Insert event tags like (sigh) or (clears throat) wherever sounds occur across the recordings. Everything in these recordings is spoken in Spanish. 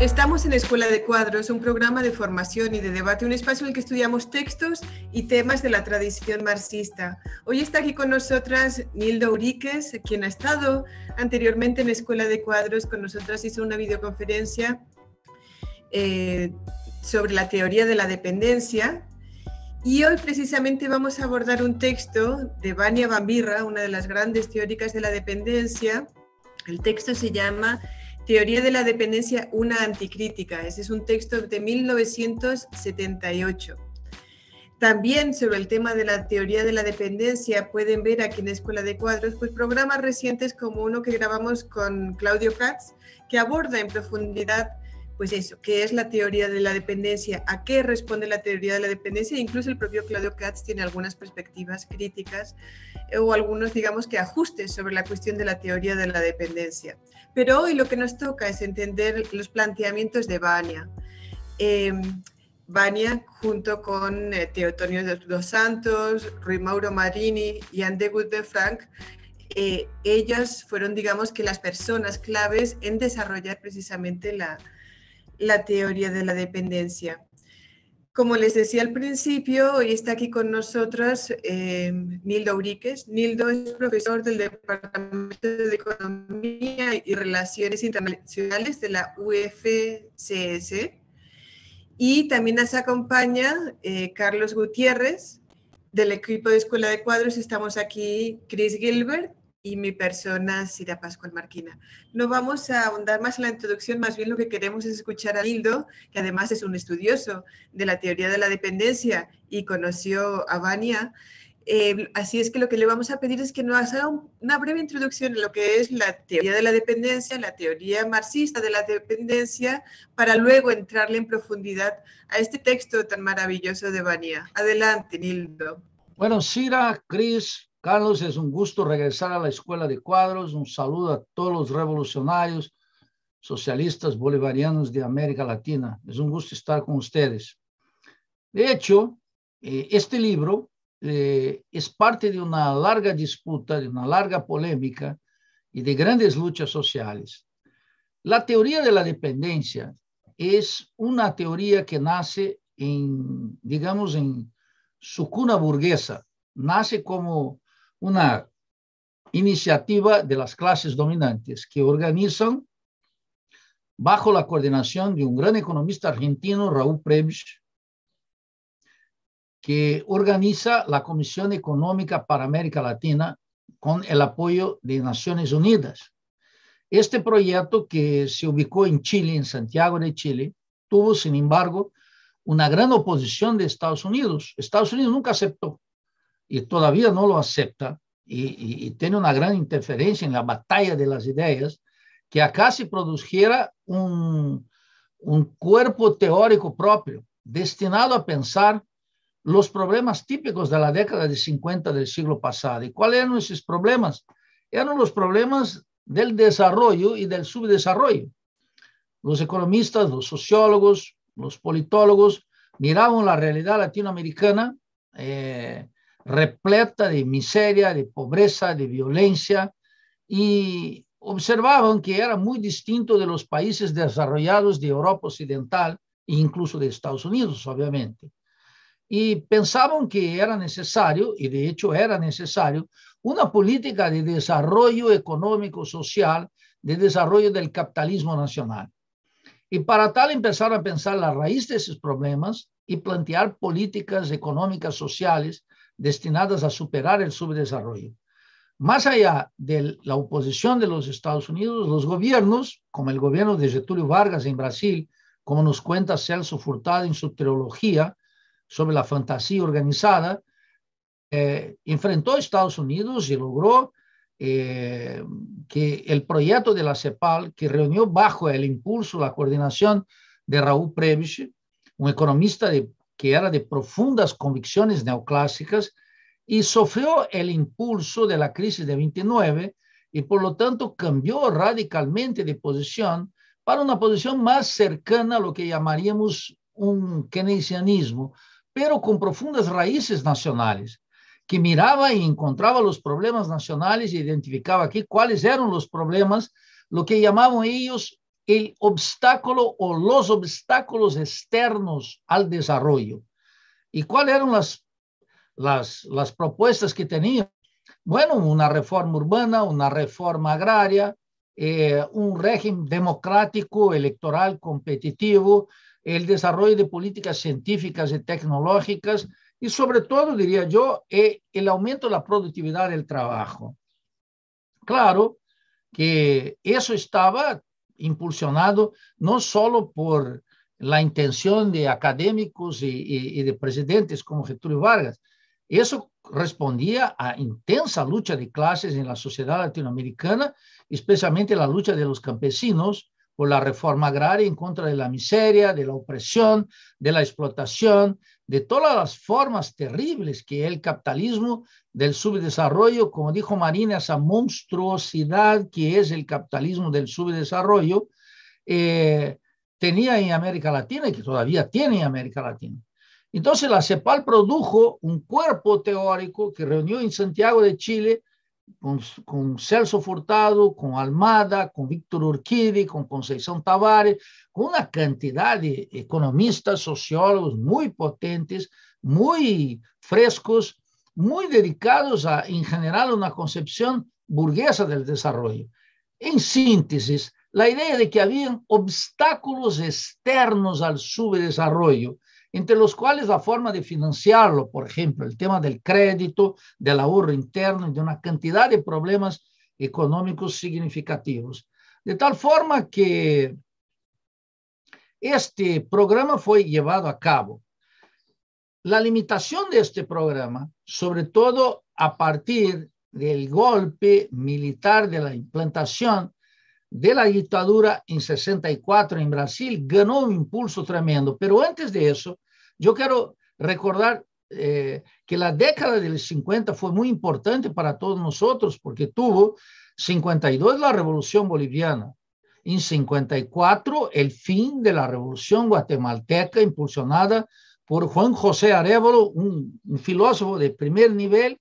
Estamos en Escuela de Cuadros, un programa de formación y de debate, un espacio en el que estudiamos textos y temas de la tradición marxista. Hoy está aquí con nosotras Nilda Uriques, quien ha estado anteriormente en Escuela de Cuadros con nosotras, hizo una videoconferencia eh, sobre la teoría de la dependencia. Y hoy precisamente vamos a abordar un texto de Vania Bambirra, una de las grandes teóricas de la dependencia. El texto se llama Teoría de la dependencia, una anticrítica. Ese es un texto de 1978. También sobre el tema de la teoría de la dependencia pueden ver aquí en Escuela de Cuadros pues, programas recientes como uno que grabamos con Claudio Katz, que aborda en profundidad pues eso, qué es la teoría de la dependencia, a qué responde la teoría de la dependencia, incluso el propio Claudio Katz tiene algunas perspectivas críticas eh, o algunos, digamos, que ajustes sobre la cuestión de la teoría de la dependencia. Pero hoy lo que nos toca es entender los planteamientos de Vania. Eh, Vania, junto con eh, Teotonio dos Santos, Rui Mauro Marini y Anne de Frank, ellas fueron, digamos, que las personas claves en desarrollar precisamente la, la teoría de la dependencia. Como les decía al principio, hoy está aquí con nosotras eh, Nildo Uriques. Nildo es profesor del Departamento de Economía y Relaciones Internacionales de la UFCS. Y también nos acompaña eh, Carlos Gutiérrez del equipo de Escuela de Cuadros. Estamos aquí Chris Gilbert y mi persona Sira Pascual Marquina. No vamos a ahondar más en la introducción, más bien lo que queremos es escuchar a Nildo, que además es un estudioso de la teoría de la dependencia y conoció a Vania. Eh, así es que lo que le vamos a pedir es que nos haga una breve introducción en lo que es la teoría de la dependencia, la teoría marxista de la dependencia, para luego entrarle en profundidad a este texto tan maravilloso de Vania. Adelante, Nildo. Bueno, Sira, Cris, Carlos, es un gusto regresar a la Escuela de Cuadros. Un saludo a todos los revolucionarios, socialistas bolivarianos de América Latina. Es un gusto estar con ustedes. De hecho, eh, este libro eh, es parte de una larga disputa, de una larga polémica y de grandes luchas sociales. La teoría de la dependencia es una teoría que nace en, digamos, en su cuna burguesa. Nace como una iniciativa de las clases dominantes que organizan bajo la coordinación de un gran economista argentino, Raúl Prebisch, que organiza la Comisión Económica para América Latina con el apoyo de Naciones Unidas. Este proyecto que se ubicó en Chile, en Santiago de Chile, tuvo, sin embargo, una gran oposición de Estados Unidos. Estados Unidos nunca aceptó y todavía no lo acepta y, tiene una gran interferencia en la batalla de las ideas, que acá se produjera un, un cuerpo teórico propio destinado a pensar los problemas típicos de la década de 50 del siglo pasado. ¿Y cuáles eran esos problemas? Eran los problemas del desarrollo y del subdesarrollo. Los economistas, los sociólogos, los politólogos miraban la realidad latinoamericana eh, repleta de miseria, de pobreza, de violencia, y observaban que era muy distinto de los países desarrollados de Europa Occidental e incluso de Estados Unidos, obviamente. Y pensaban que era necesario, y de hecho era necesario, una política de desarrollo económico, social, de desarrollo del capitalismo nacional. Y para tal empezaron a pensar la raíz de esos problemas y plantear políticas económicas, sociales destinadas a superar el subdesarrollo. Más allá de la oposición de los Estados Unidos, los gobiernos, como el gobierno de Getúlio Vargas en Brasil, como nos cuenta Celso Furtado en su trilogía sobre la fantasía organizada, eh, enfrentó a Estados Unidos y logró eh, que el proyecto de la CEPAL, que reunió bajo el impulso, la coordinación de Raúl Prebisch, un economista de que era de profundas convicciones neoclásicas y sufrió el impulso de la crisis de 29 y por lo tanto cambió radicalmente de posición para una posición más cercana a lo que llamaríamos un keynesianismo, pero con profundas raíces nacionales, que miraba y encontraba los problemas nacionales e identificaba aquí cuáles eran los problemas, lo que llamaban ellos el obstáculo o los obstáculos externos al desarrollo. ¿Y cuáles eran las, las, propuestas que tenía Bueno, una reforma urbana, una reforma agraria, eh, un régimen democrático, electoral, competitivo, el desarrollo de políticas científicas y tecnológicas y sobre todo, diría yo, eh, el aumento de la productividad del trabajo. Claro que eso estaba impulsionado no solo por la intención de académicos y, de presidentes como Getúlio Vargas. Eso respondía a intensa lucha de clases en la sociedad latinoamericana, especialmente la lucha de los campesinos por la reforma agraria en contra de la miseria, de la opresión, de la explotación, de todas las formas terribles que el capitalismo del subdesarrollo, como dijo Marina, esa monstruosidad que es el capitalismo del subdesarrollo, eh, tenía en América Latina y que todavía tiene en América Latina. Entonces la CEPAL produjo un cuerpo teórico que reunió en Santiago de Chile con, Celso Furtado, con Almada, con Víctor Urquidi, con Conceição Tavares, con una cantidad de economistas, sociólogos muy potentes, muy frescos, muy dedicados a, en general, una concepción burguesa del desarrollo. En síntesis, la idea de que habían obstáculos externos al subdesarrollo, entre los cuales la forma de financiarlo, por ejemplo, el tema del crédito, del ahorro interno y de una cantidad de problemas económicos significativos. De tal forma que este programa fue llevado a cabo. La limitación de este programa, sobre todo a partir del golpe militar de la implantación de la dictadura en 64 en Brasil ganó un impulso tremendo. Pero antes de eso, yo quiero recordar eh, que la década del 50 fue muy importante para todos nosotros porque tuvo 52 la revolución boliviana, en 54 el fin de la revolución guatemalteca impulsionada por Juan José Arevalo, un filósofo de primer nivel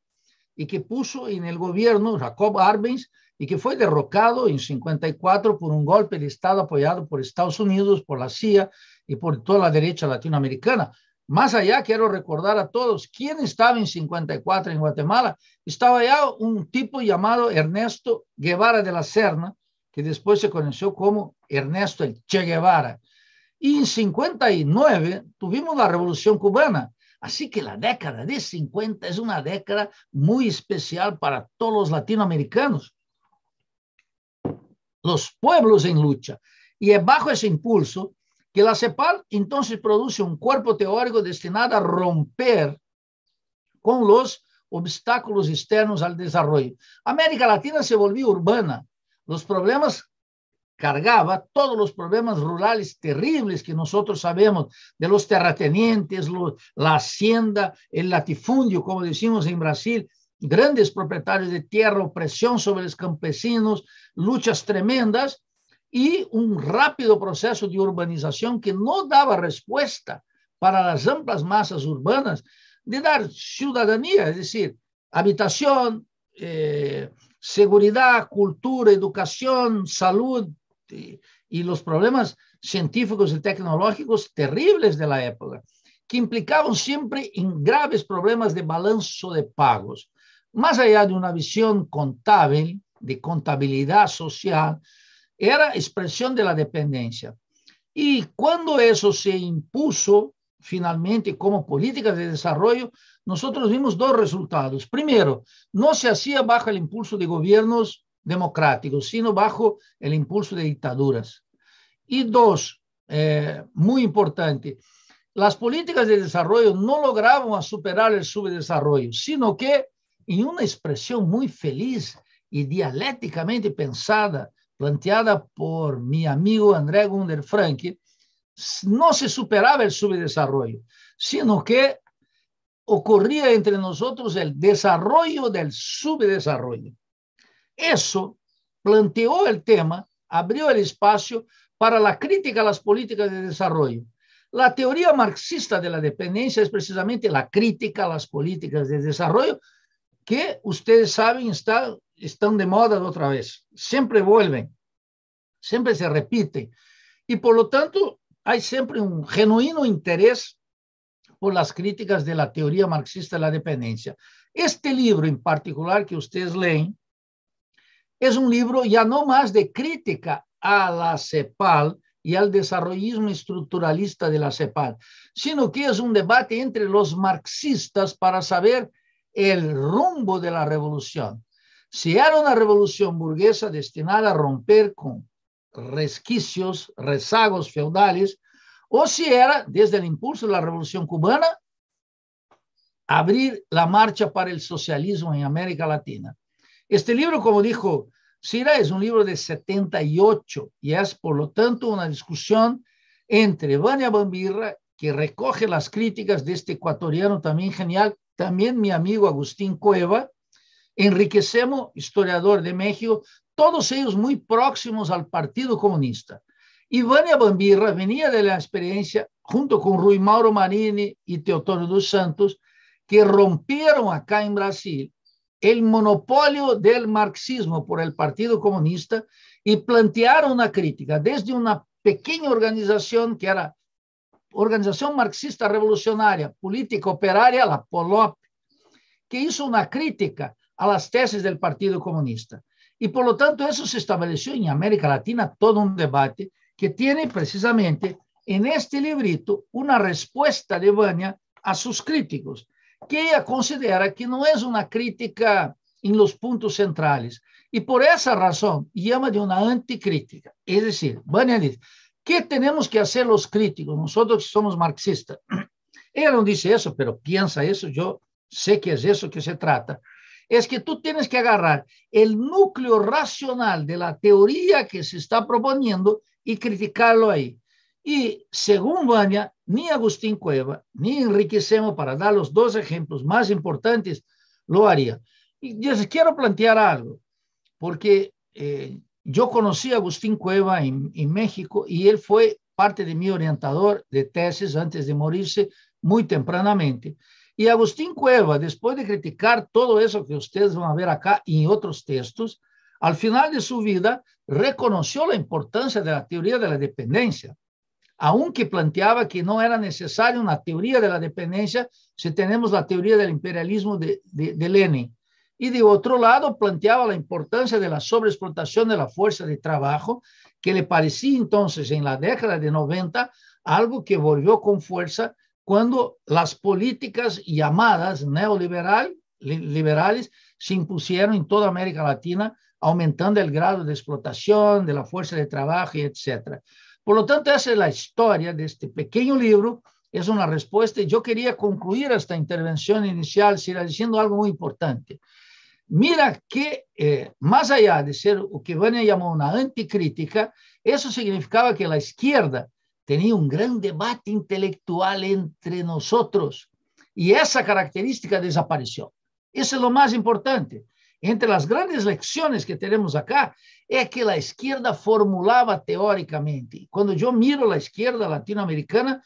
y que puso en el gobierno Jacob Arbenz y que fue derrocado en 54 por un golpe de Estado apoyado por Estados Unidos, por la CIA y por toda la derecha latinoamericana. Más allá, quiero recordar a todos, ¿quién estaba en 54 en Guatemala? Estaba allá un tipo llamado Ernesto Guevara de la Serna, que después se conoció como Ernesto el Che Guevara. Y en 59 tuvimos la Revolución Cubana. Así que la década de 50 es una década muy especial para todos los latinoamericanos los pueblos en lucha. Y es bajo ese impulso que la CEPAL entonces produce un cuerpo teórico destinado a romper con los obstáculos externos al desarrollo. América Latina se volvió urbana. Los problemas cargaba todos los problemas rurales terribles que nosotros sabemos, de los terratenientes, la hacienda, el latifundio, como decimos en Brasil, grandes propietarios de tierra, opresión sobre los campesinos, luchas tremendas y un rápido proceso de urbanización que no daba respuesta para las amplias masas urbanas de dar ciudadanía, es decir, habitación, eh, seguridad, cultura, educación, salud y, los problemas científicos y tecnológicos terribles de la época, que implicaban siempre en graves problemas de balanzo de pagos más allá de una visión contable, de contabilidad social, era expresión de la dependencia. Y cuando eso se impuso finalmente como política de desarrollo, nosotros vimos dos resultados. Primero, no se hacía bajo el impulso de gobiernos democráticos, sino bajo el impulso de dictaduras. Y dos, eh, muy importante, las políticas de desarrollo no lograban superar el subdesarrollo, sino que en una expresión muy feliz y dialécticamente pensada, planteada por mi amigo André Gunder Frank, no se superaba el subdesarrollo, sino que ocurría entre nosotros el desarrollo del subdesarrollo. Eso planteó el tema, abrió el espacio para la crítica a las políticas de desarrollo. La teoría marxista de la dependencia es precisamente la crítica a las políticas de desarrollo que ustedes saben están de moda otra vez. Siempre vuelven, siempre se repiten. Y por lo tanto, hay siempre un genuino interés por las críticas de la teoría marxista de la dependencia. Este libro en particular que ustedes leen es un libro ya no más de crítica a la CEPAL y al desarrollismo estructuralista de la CEPAL, sino que es un debate entre los marxistas para saber el rumbo de la revolución. Si era una revolución burguesa destinada a romper con resquicios, rezagos feudales, o si era, desde el impulso de la revolución cubana, abrir la marcha para el socialismo en América Latina. Este libro, como dijo Sira, es un libro de 78 y es, por lo tanto, una discusión entre Vania Bambirra que recoge las críticas de este ecuatoriano también genial, también mi amigo Agustín Cueva, Enriquecemos, historiador de México, todos ellos muy próximos al Partido Comunista. Ivania Bambirra venía de la experiencia, junto con Rui Mauro Marini y Teotoro dos Santos, que rompieron acá en Brasil el monopolio del marxismo por el Partido Comunista y plantearon una crítica desde una pequeña organización que era Organización Marxista Revolucionaria, Política Operaria, la POLOP, que hizo una crítica a las tesis del Partido Comunista. Y por lo tanto, eso se estableció en América Latina todo un debate que tiene precisamente en este librito una respuesta de Vania a sus críticos, que ella considera que no es una crítica en los puntos centrales. Y por esa razón llama de una anticrítica. Es decir, Vania dice, ¿Qué tenemos que hacer los críticos? Nosotros somos marxistas. Él (clears throat) no dice eso, pero piensa eso, yo sé que es eso que se trata. Es que tú tienes que agarrar el núcleo racional de la teoría que se está proponiendo y criticarlo ahí. Y según Vania, ni Agustín Cueva, ni Enrique Semo, para dar los dos ejemplos más importantes, lo haría. Y yo quiero plantear algo, porque eh, yo conocí a Agustín Cueva en, México y él fue parte de mi orientador de tesis antes de morirse muy tempranamente. Y Agustín Cueva, después de criticar todo eso que ustedes van a ver acá y en otros textos, al final de su vida reconoció la importancia de la teoría de la dependencia, aunque planteaba que no era necesaria una teoría de la dependencia si tenemos la teoría del imperialismo de Lenin y de otro lado planteaba la importancia de la sobreexplotación de la fuerza de trabajo, que le parecía entonces en la década de 90 algo que volvió con fuerza cuando las políticas llamadas neoliberales liberales se impusieron en toda América Latina, aumentando el grado de explotación de la fuerza de trabajo etc. Por lo tanto, esa es la historia de este pequeño libro, es una respuesta y yo quería concluir esta intervención inicial, era diciendo algo muy importante. Mira que eh, más allá de ser lo que Vania llamó una anticrítica, eso significaba que la izquierda tenía un gran debate intelectual entre nosotros y esa característica desapareció. Eso es lo más importante. Entre las grandes lecciones que tenemos acá es que la izquierda formulaba teóricamente. Cuando yo miro la izquierda latinoamericana,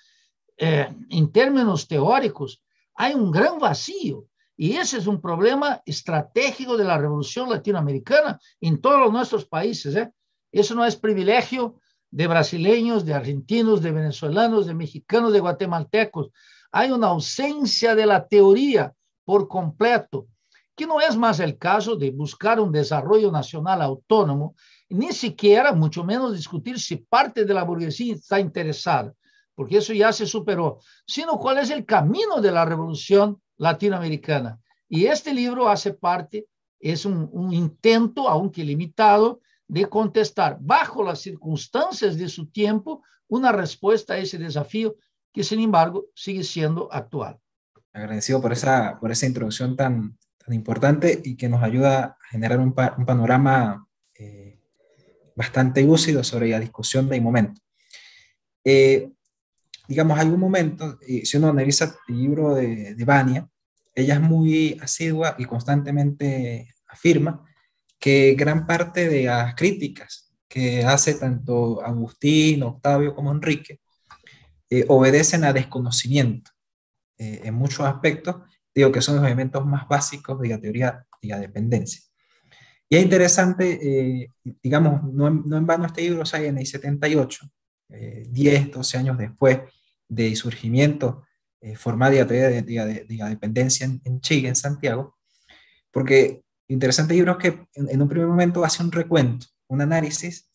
eh, en términos teóricos, hay un gran vacío y ese es un problema estratégico de la revolución latinoamericana en todos nuestros países. ¿eh? Eso no es privilegio de brasileños, de argentinos, de venezolanos, de mexicanos, de guatemaltecos. Hay una ausencia de la teoría por completo, que no es más el caso de buscar un desarrollo nacional autónomo, ni siquiera, mucho menos discutir si parte de la burguesía está interesada, porque eso ya se superó, sino cuál es el camino de la revolución latinoamericana. Y este libro hace parte, es un, intento, aunque limitado, de contestar bajo las circunstancias de su tiempo una respuesta a ese desafío que sin embargo sigue siendo actual. Agradecido por esa, por esa introducción tan, tan importante y que nos ayuda a generar un, panorama eh, bastante lúcido sobre la discusión de momento. Eh, digamos, un momento, eh, si uno analiza el libro de, de Bania, ella es muy asidua y constantemente afirma que gran parte de las críticas que hace tanto Agustín, Octavio como Enrique eh, obedecen a desconocimiento eh, en muchos aspectos, digo que son los elementos más básicos de la teoría de la dependencia. Y es interesante, eh, digamos, no, en vano este libro sale en el 78, 10, 12 años después del surgimiento eh, de la dependencia en Chile, en Santiago, porque interesante libro es que en, un primer momento hace un recuento, un análisis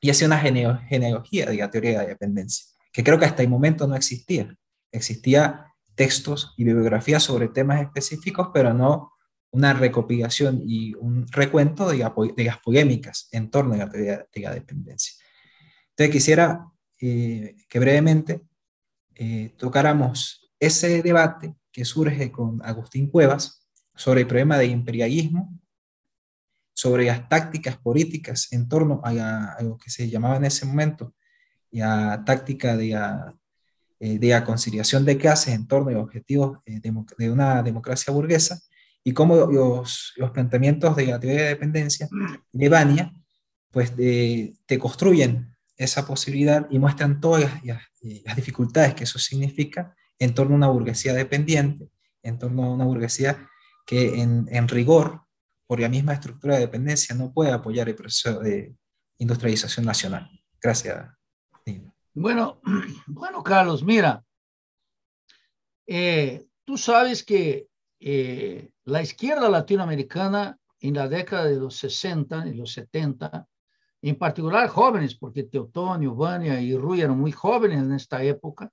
y hace una genealogía de la teoría de la dependencia, que creo que hasta el momento no existía. Existía textos y bibliografías sobre temas específicos, pero no una recopilación y un recuento de, las polémicas en torno a la teoría de la dependencia. Entonces quisiera eh, que brevemente eh, tocáramos ese debate que surge con Agustín Cuevas sobre el problema del imperialismo, sobre las tácticas políticas en torno a, lo que se llamaba en ese momento la táctica de la, eh, de conciliación de clases en torno a los objetivos eh, de una democracia burguesa y cómo los, planteamientos de la teoría de dependencia de Bania pues, te construyen esa posibilidad y muestran todas las, dificultades que eso significa en torno a una burguesía dependiente, en torno a una burguesía que en, rigor, por la misma estructura de dependencia, no puede apoyar el proceso de industrialización nacional. Gracias. Bueno, (clears throat) bueno, Carlos, mira, eh, tú sabes que eh, la izquierda latinoamericana en la década de los 60 y los 70 en particular jóvenes, porque Teotónio, Vania y Rui eran muy jóvenes en esta época,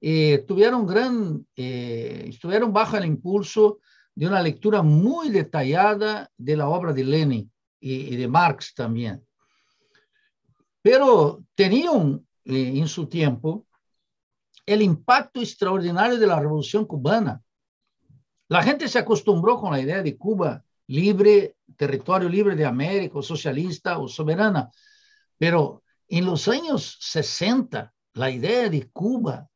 eh, tuvieron gran, eh, estuvieron bajo el impulso de una lectura muy detallada de la obra de Lenin y, de Marx también. Pero tenían eh, en su tiempo el impacto extraordinario de la revolución cubana. La gente se acostumbró con la idea de Cuba libre territorio libre de América, socialista, o soberana. Pero en los años 60, la idea de Cuba,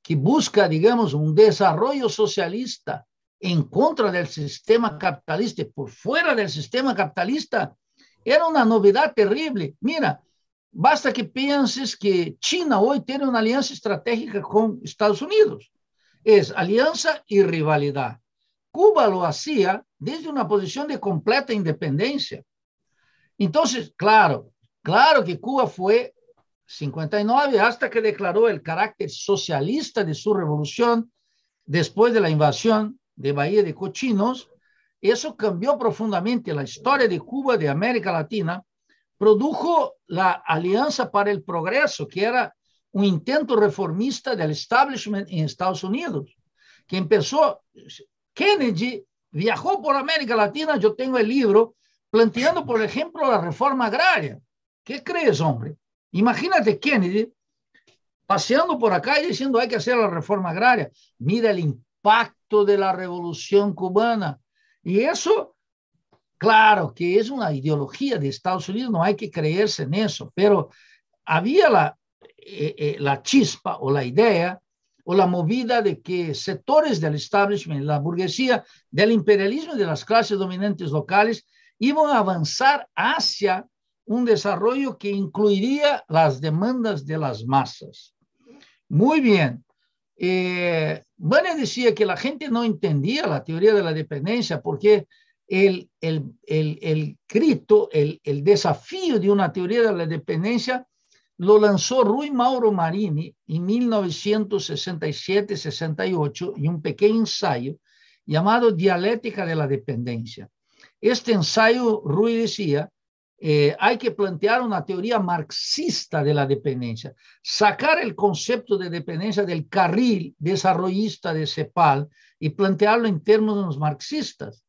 que busca, digamos, un desarrollo socialista en contra del sistema capitalista, por fuera del sistema capitalista, era una novedad terrible. Mira, basta que pienses que China hoy tiene una alianza estratégica con Estados Unidos. Es alianza y rivalidad. Cuba lo hacía desde una posición de completa independencia. Entonces, claro, claro que Cuba fue 59 hasta que declaró el carácter socialista de su revolución después de la invasión de Bahía de Cochinos. Eso cambió profundamente la historia de Cuba, de América Latina, produjo la Alianza para el Progreso, que era un intento reformista del establishment en Estados Unidos, que empezó, Kennedy viajó por América Latina, yo tengo el libro, planteando, por ejemplo, la reforma agraria. ¿Qué crees, hombre? Imagínate Kennedy paseando por acá y diciendo hay que hacer la reforma agraria. Mira el impacto de la revolución cubana. Y eso, claro, que es una ideología de Estados Unidos, no hay que creerse en eso, pero había la, eh, eh, la chispa o la idea o la movida de que sectores del establishment, la burguesía, del imperialismo y de las clases dominantes locales iban a avanzar hacia un desarrollo que incluiría las demandas de las masas. Muy bien. Eh, Bane decía que la gente no entendía la teoría de la dependencia porque el, el, grito, el desafío de una teoría de la dependencia lo lanzó Rui Mauro Marini en 1967-68 y un pequeño ensayo llamado Dialéctica de la Dependencia. Este ensayo, Rui decía, eh, hay que plantear una teoría marxista de la dependencia, sacar el concepto de dependencia del carril desarrollista de CEPAL y plantearlo en términos marxistas.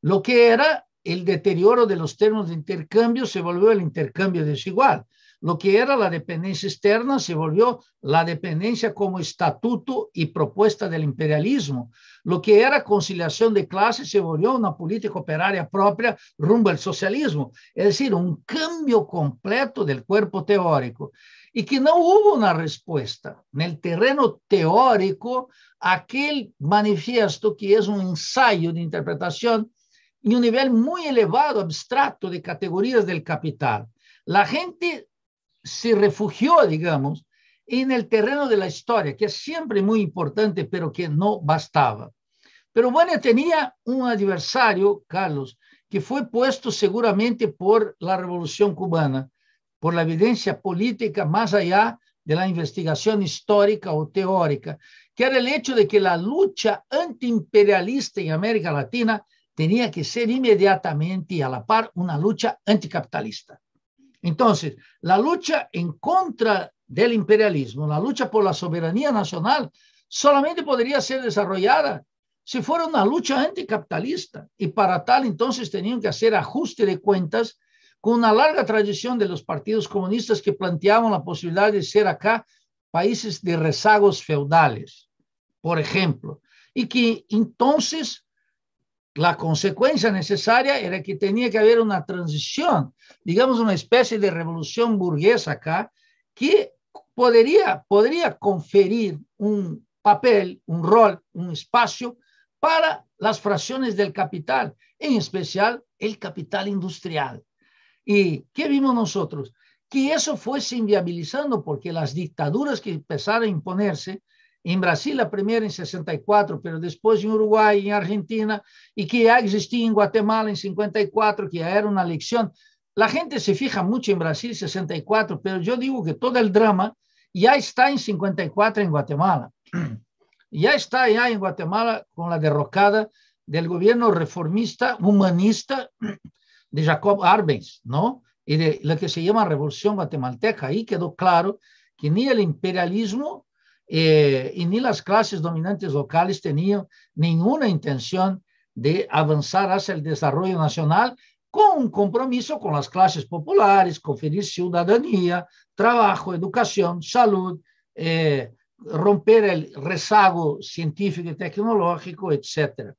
Lo que era el deterioro de los términos de intercambio se volvió el intercambio desigual. Lo que era la dependencia externa se volvió la dependencia como estatuto y propuesta del imperialismo. Lo que era conciliación de clases se volvió una política operaria propia rumbo al socialismo. Es decir, un cambio completo del cuerpo teórico y que no hubo una respuesta en el terreno teórico aquel manifiesto que es un ensayo de interpretación en un nivel muy elevado, abstracto de categorías del capital. La gente se refugió, digamos, en el terreno de la historia, que es siempre muy importante, pero que no bastaba. Pero bueno, tenía un adversario, Carlos, que fue puesto seguramente por la Revolución cubana, por la evidencia política más allá de la investigación histórica o teórica, que era el hecho de que la lucha antiimperialista en América Latina tenía que ser inmediatamente y a la par una lucha anticapitalista. Entonces, la lucha en contra del imperialismo, la lucha por la soberanía nacional, solamente podría ser desarrollada si fuera una lucha anticapitalista. Y para tal, entonces, tenían que hacer ajuste de cuentas con una larga tradición de los partidos comunistas que planteaban la posibilidad de ser acá países de rezagos feudales, por ejemplo, y que entonces la consecuencia necesaria era que tenía que haber una transición, digamos una especie de revolución burguesa acá, que podría, conferir un papel, un rol, un espacio para las fracciones del capital, en especial el capital industrial. ¿Y qué vimos nosotros? Que eso fuese inviabilizando porque las dictaduras que empezaron a imponerse en Brasil la primera en 64, pero después en Uruguay, en Argentina, y que ya existía en Guatemala en 54, que ya era una elección. La gente se fija mucho en Brasil 64, pero yo digo que todo el drama ya está en 54 en Guatemala. (clears throat) Ya está ya en Guatemala con la derrocada del gobierno reformista humanista (clears throat) de Jacob Arbenz, ¿no? Y de lo que se llama Revolución Guatemalteca. Ahí quedó claro que ni el imperialismo eh, y ni las clases dominantes locales tenían ninguna intención de avanzar hacia el desarrollo nacional con un compromiso con las clases populares, conferir ciudadanía, trabajo, educación, salud, eh, romper el rezago científico y tecnológico, etc.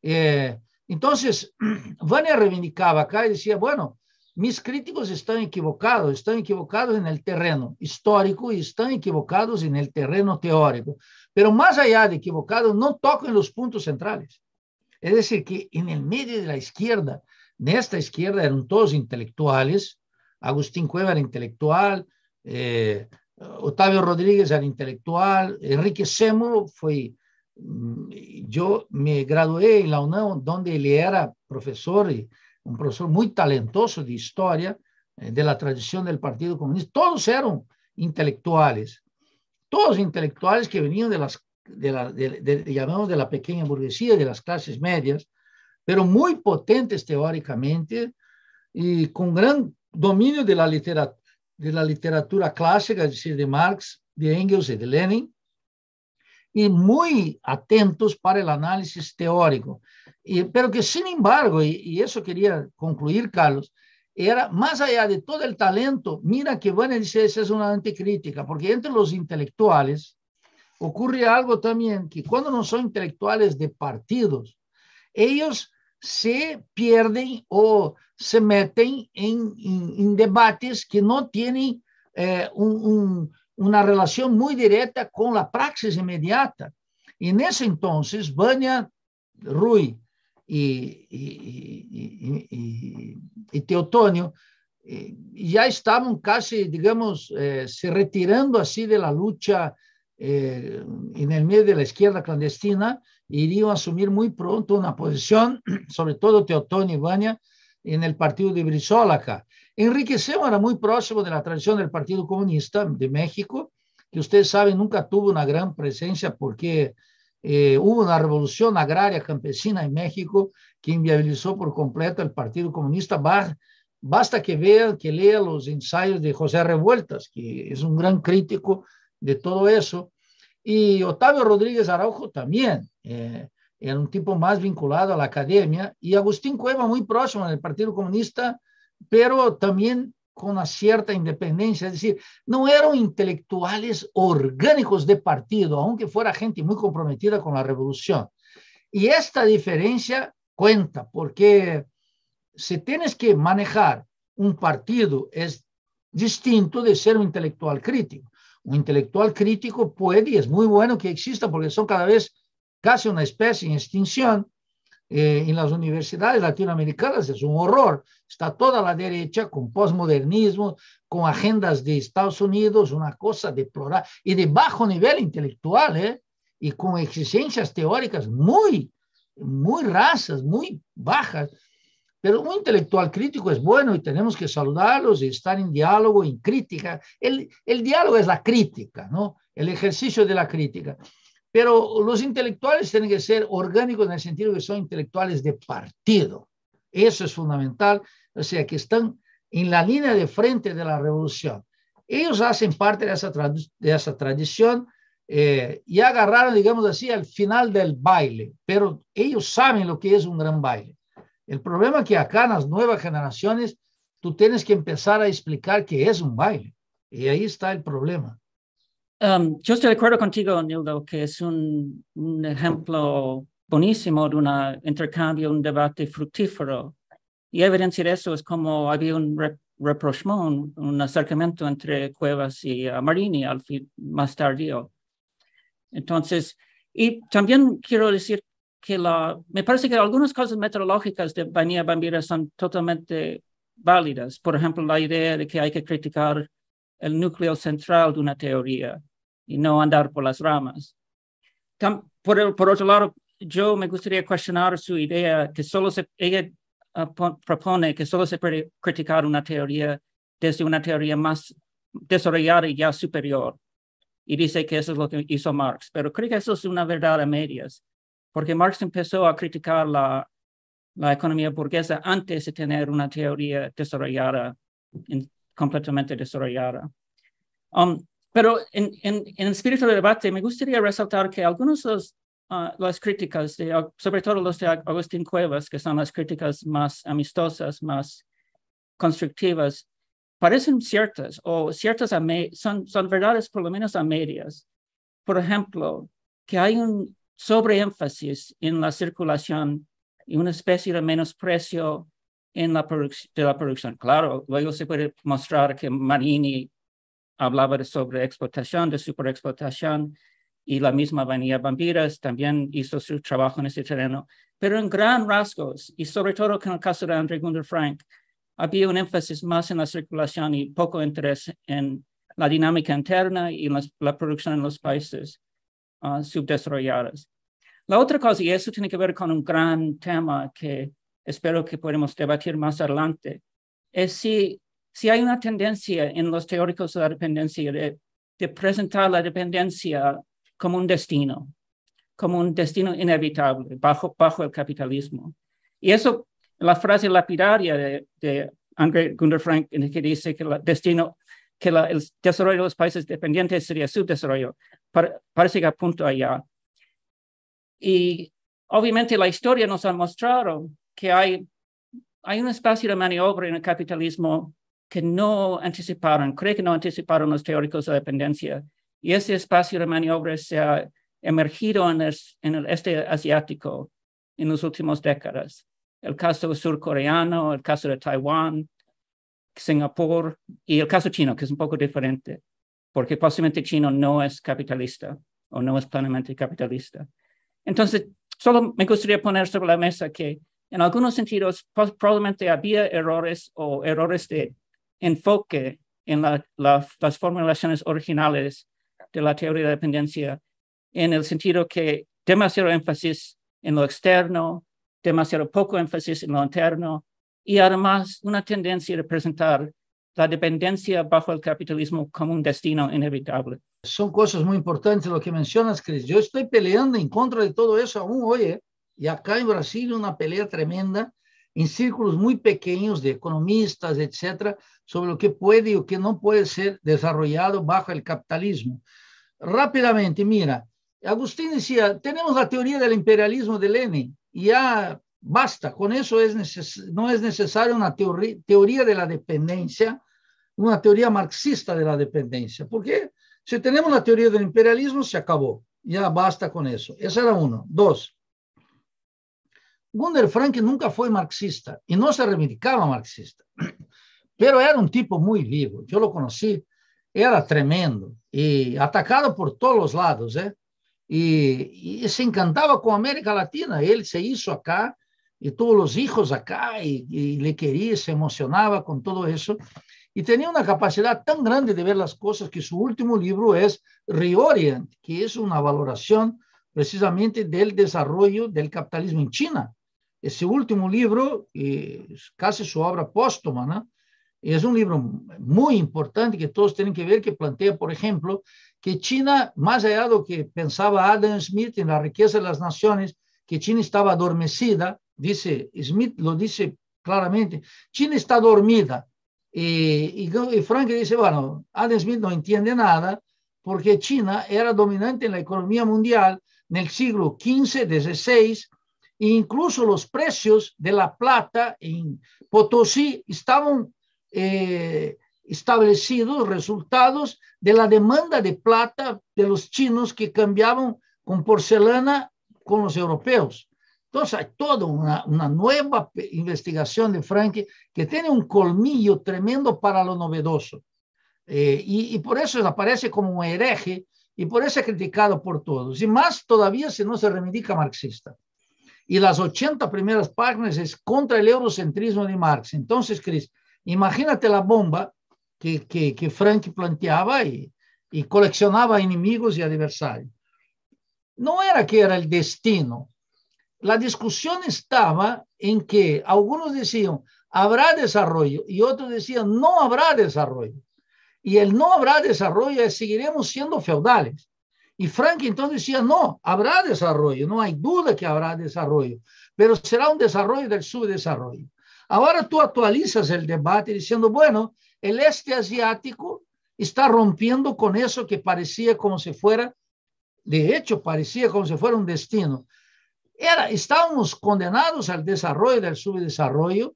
Eh, entonces, (clears throat) Vania reivindicaba acá y decía, bueno, mis críticos están equivocados, están equivocados en el terreno histórico y están equivocados en el terreno teórico. Pero más allá de equivocados, no tocan los puntos centrales. Es decir, que en el medio de la izquierda, de esta izquierda eran todos intelectuales, Agustín Cueva era intelectual, eh, Rodríguez era intelectual, Enrique Semo fue, mm, yo me gradué en la UNAM, donde él era profesor y un profesor muy talentoso de historia eh, de la tradición del Partido Comunista. Todos eran intelectuales, todos intelectuales que venían de las, la, de, la pequeña burguesía, de las clases medias, pero muy potentes teóricamente y con gran dominio de la, de la literatura clásica, es decir, de Marx, de Engels y de Lenin, y muy atentos para el análisis teórico pero que sin embargo, y, eso quería concluir, Carlos, era más allá de todo el talento, mira que van dice esa es una anticrítica, porque entre los intelectuales ocurre algo también, que cuando no son intelectuales de partidos, ellos se pierden o se meten en, debates que no tienen eh, una relación muy directa con la praxis inmediata. Y en ese entonces, Bania Rui, y Teotónio eh, ya estaban casi, digamos, eh, se retirando así de la lucha eh, en el medio de la izquierda clandestina, irían a asumir muy pronto una posición, (clears throat) sobre todo Teotonio Ibaña, en el partido de Brizolaca. Enrique era muy próximo de la tradición del Partido Comunista de México, que ustedes saben nunca tuvo una gran presencia porque eh, hubo una revolución agraria campesina en México que inviabilizó por completo el Partido Comunista. Basta que vea, que lea los ensayos de José Revueltas, que es un gran crítico de todo eso. Y Octavio Rodríguez Araujo también eh, era un tipo más vinculado a la academia. Y Agustín Cueva muy próximo al Partido Comunista, pero también con una cierta independencia, es decir, no eran intelectuales orgánicos de partido, aunque fuera gente muy comprometida con la revolución. Y esta diferencia cuenta, porque si tienes que manejar un partido es distinto de ser un intelectual crítico. Un intelectual crítico puede, y es muy bueno que exista, porque son cada vez casi una especie en extinción, eh, en las universidades latinoamericanas es un horror. Está toda la derecha con posmodernismo, con agendas de Estados Unidos, una cosa deplorable y de bajo nivel intelectual, ¿eh? y con exigencias teóricas muy, muy rasas, muy bajas. Pero un intelectual crítico es bueno y tenemos que saludarlos y estar en diálogo, en crítica. El, el diálogo es la crítica, ¿no? El ejercicio de la crítica. Pero los intelectuales tienen que ser orgánicos en el sentido que son intelectuales de partido. Eso es fundamental. O sea, que están en la línea de frente de la revolución. Ellos hacen parte de esa, tradición eh, y agarraron, digamos así, al final del baile, pero ellos saben lo que es un gran baile. El problema es que acá en las nuevas generaciones tú tienes que empezar a explicar qué es un baile. Y ahí está el problema. Um, yo estoy de acuerdo contigo, Nildo, que es un, ejemplo buenísimo de un intercambio, un debate fructífero. Y evidenciar eso es como había un reprochón, reprochement, un acercamiento entre Cuevas y Marini al fin, más tardío. Entonces, y también quiero decir que la, me parece que algunas cosas meteorológicas de banía Bambira son totalmente válidas. Por ejemplo, la idea de que hay que criticar el núcleo central de una teoría y no andar por las ramas. por, otro lado, yo me gustaría cuestionar su idea que solo se, ella ah, propone que solo se puede criticar una teoría desde una teoría más desarrollada y ya superior. Y dice que eso es lo que hizo Marx, pero creo que eso es una verdad a medias, porque Marx empezó a criticar la, la economía burguesa antes de tener una teoría desarrollada, completamente desarrollada. Um, pero en, en, el espíritu del debate, me gustaría resaltar que algunas de ah, las críticas, de, sobre todo los de Agustín Cuevas, que son las críticas más amistosas, más constructivas, parecen ciertas o ciertas son, verdades por lo menos a medias. Por ejemplo, que hay un sobreénfasis en la circulación y una especie de menosprecio en la de la producción. Claro, luego se puede mostrar que Marini hablaba de sobre explotación, de superexplotación, y la misma Vanilla Bambiras también hizo su trabajo en ese terreno, pero en gran rasgos, y sobre todo en el caso de André Gunder Frank, había un énfasis más en la circulación y poco interés en la dinámica interna y la, producción en los países ah, subdesarrollados. La otra cosa, y eso tiene que ver con un gran tema que espero que podamos debatir más adelante, es si si hay una tendencia en los teóricos de la dependencia de, presentar la dependencia como un destino, como un destino inevitable bajo, bajo el capitalismo. Y eso, la frase lapidaria de, André Gunder Frank, en el que dice que el destino, que el desarrollo de los países dependientes sería su desarrollo, parece que punto allá. Y obviamente la historia nos ha mostrado que hay, hay un espacio de maniobra en el capitalismo que no anticiparon, cree que no anticiparon los teóricos de dependencia. Y ese espacio de maniobra se ha emergido en el, en el este asiático en las últimas décadas. El caso surcoreano, el caso de Taiwán, Singapur y el caso chino, que es un poco diferente, porque posiblemente chino no es capitalista o no es plenamente capitalista. Entonces, solo me gustaría poner sobre la mesa que en algunos sentidos probablemente había errores o errores de enfoque en las formulaciones originales de la teoría de dependencia, en el sentido que demasiado énfasis en lo externo, demasiado poco énfasis en lo interno, y además una tendencia de presentar la dependencia bajo el capitalismo como un destino inevitable. Son cosas muy importantes lo que mencionas, Chris. Yo estoy peleando en contra de todo eso aún hoy, y acá en Brasil una pelea tremenda en círculos muy pequeños de economistas, etcétera, sobre lo que puede y lo que no puede ser desarrollado bajo el capitalismo. Rápidamente, mira, Agustín decía, tenemos la teoría del imperialismo de Lenin, y ya basta, con eso no es necesaria una teoría de la dependencia, una teoría marxista de la dependencia, porque si tenemos la teoría del imperialismo, se acabó, ya basta con eso. Esa era uno. Dos, Gunder Frank nunca fue marxista y no se reivindicaba marxista, (clears throat) pero era un tipo muy vivo. Yo lo conocí, era tremendo y atacado por todos los lados, ¿eh? Y, se encantaba con América Latina. Él se hizo acá y tuvo los hijos acá y, y le quería, se emocionaba con todo eso y tenía una capacidad tan grande de ver las cosas que su último libro es Reorient, que es una valoración precisamente del desarrollo del capitalismo en China. Ese último libro, casi su obra póstuma, es un libro muy importante que todos tienen que ver, que plantea, por ejemplo, que China, más allá de lo que pensaba Adam Smith en la riqueza de las naciones, que China estaba adormecida, dice Smith, lo dice claramente, China está dormida. Eh, y, y Frank dice, bueno, Adam Smith no entiende nada porque China era dominante en la economía mundial en el siglo XV, XVI, incluso los precios de la plata en Potosí estaban eh, establecidos resultados de la demanda de plata de los chinos que cambiaban con porcelana con los europeos. Entonces hay toda una, nueva investigación de Frank que tiene un colmillo tremendo para lo novedoso. Eh, y, y, por eso aparece como un hereje y por eso es criticado por todos. Y más todavía si no se reivindica marxista y las 80 primeras páginas es contra el eurocentrismo de Marx. Entonces, Cris, imagínate la bomba que, que, que Frank planteaba y, y, coleccionaba enemigos y adversarios. No era que era el destino. La discusión estaba en que algunos decían, habrá desarrollo y otros decían, no habrá desarrollo. Y el no habrá desarrollo es, seguiremos siendo feudales. Y Frank entonces decía, no, habrá desarrollo, no hay duda que habrá desarrollo, pero será un desarrollo del subdesarrollo. Ahora tú actualizas el debate diciendo, bueno, el este asiático está rompiendo con eso que parecía como si fuera, de hecho parecía como si fuera un destino. Era, estábamos condenados al desarrollo del subdesarrollo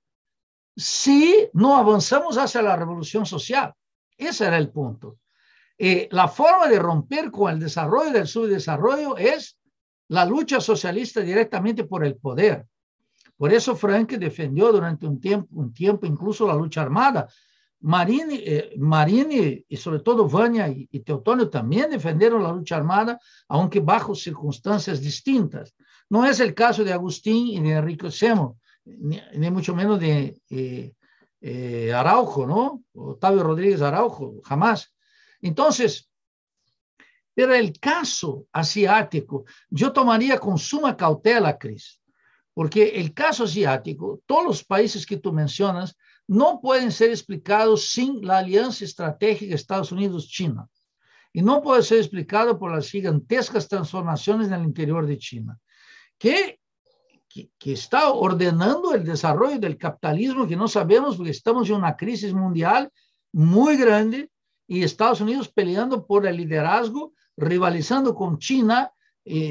si no avanzamos hacia la revolución social. Ese era el punto. Eh, la forma de romper con el desarrollo del subdesarrollo es la lucha socialista directamente por el poder. Por eso Frank defendió durante un tiempo, un tiempo incluso la lucha armada. Marini, eh, y sobre todo Vania y, y, también defendieron la lucha armada, aunque bajo circunstancias distintas. No es el caso de Agustín y de Enrique Semo, ni, mucho menos de eh, Araujo, ¿no? Octavio Rodríguez Araujo, jamás. Entonces, era el caso asiático. Yo tomaría con suma cautela, Cris, porque el caso asiático, todos los países que tú mencionas, no pueden ser explicados sin la alianza estratégica Estados Unidos-China. Y no puede ser explicado por las gigantescas transformaciones en el interior de China, que, que, que está ordenando el desarrollo del capitalismo que no sabemos porque estamos en una crisis mundial muy grande y Estados Unidos peleando por el liderazgo, rivalizando con China.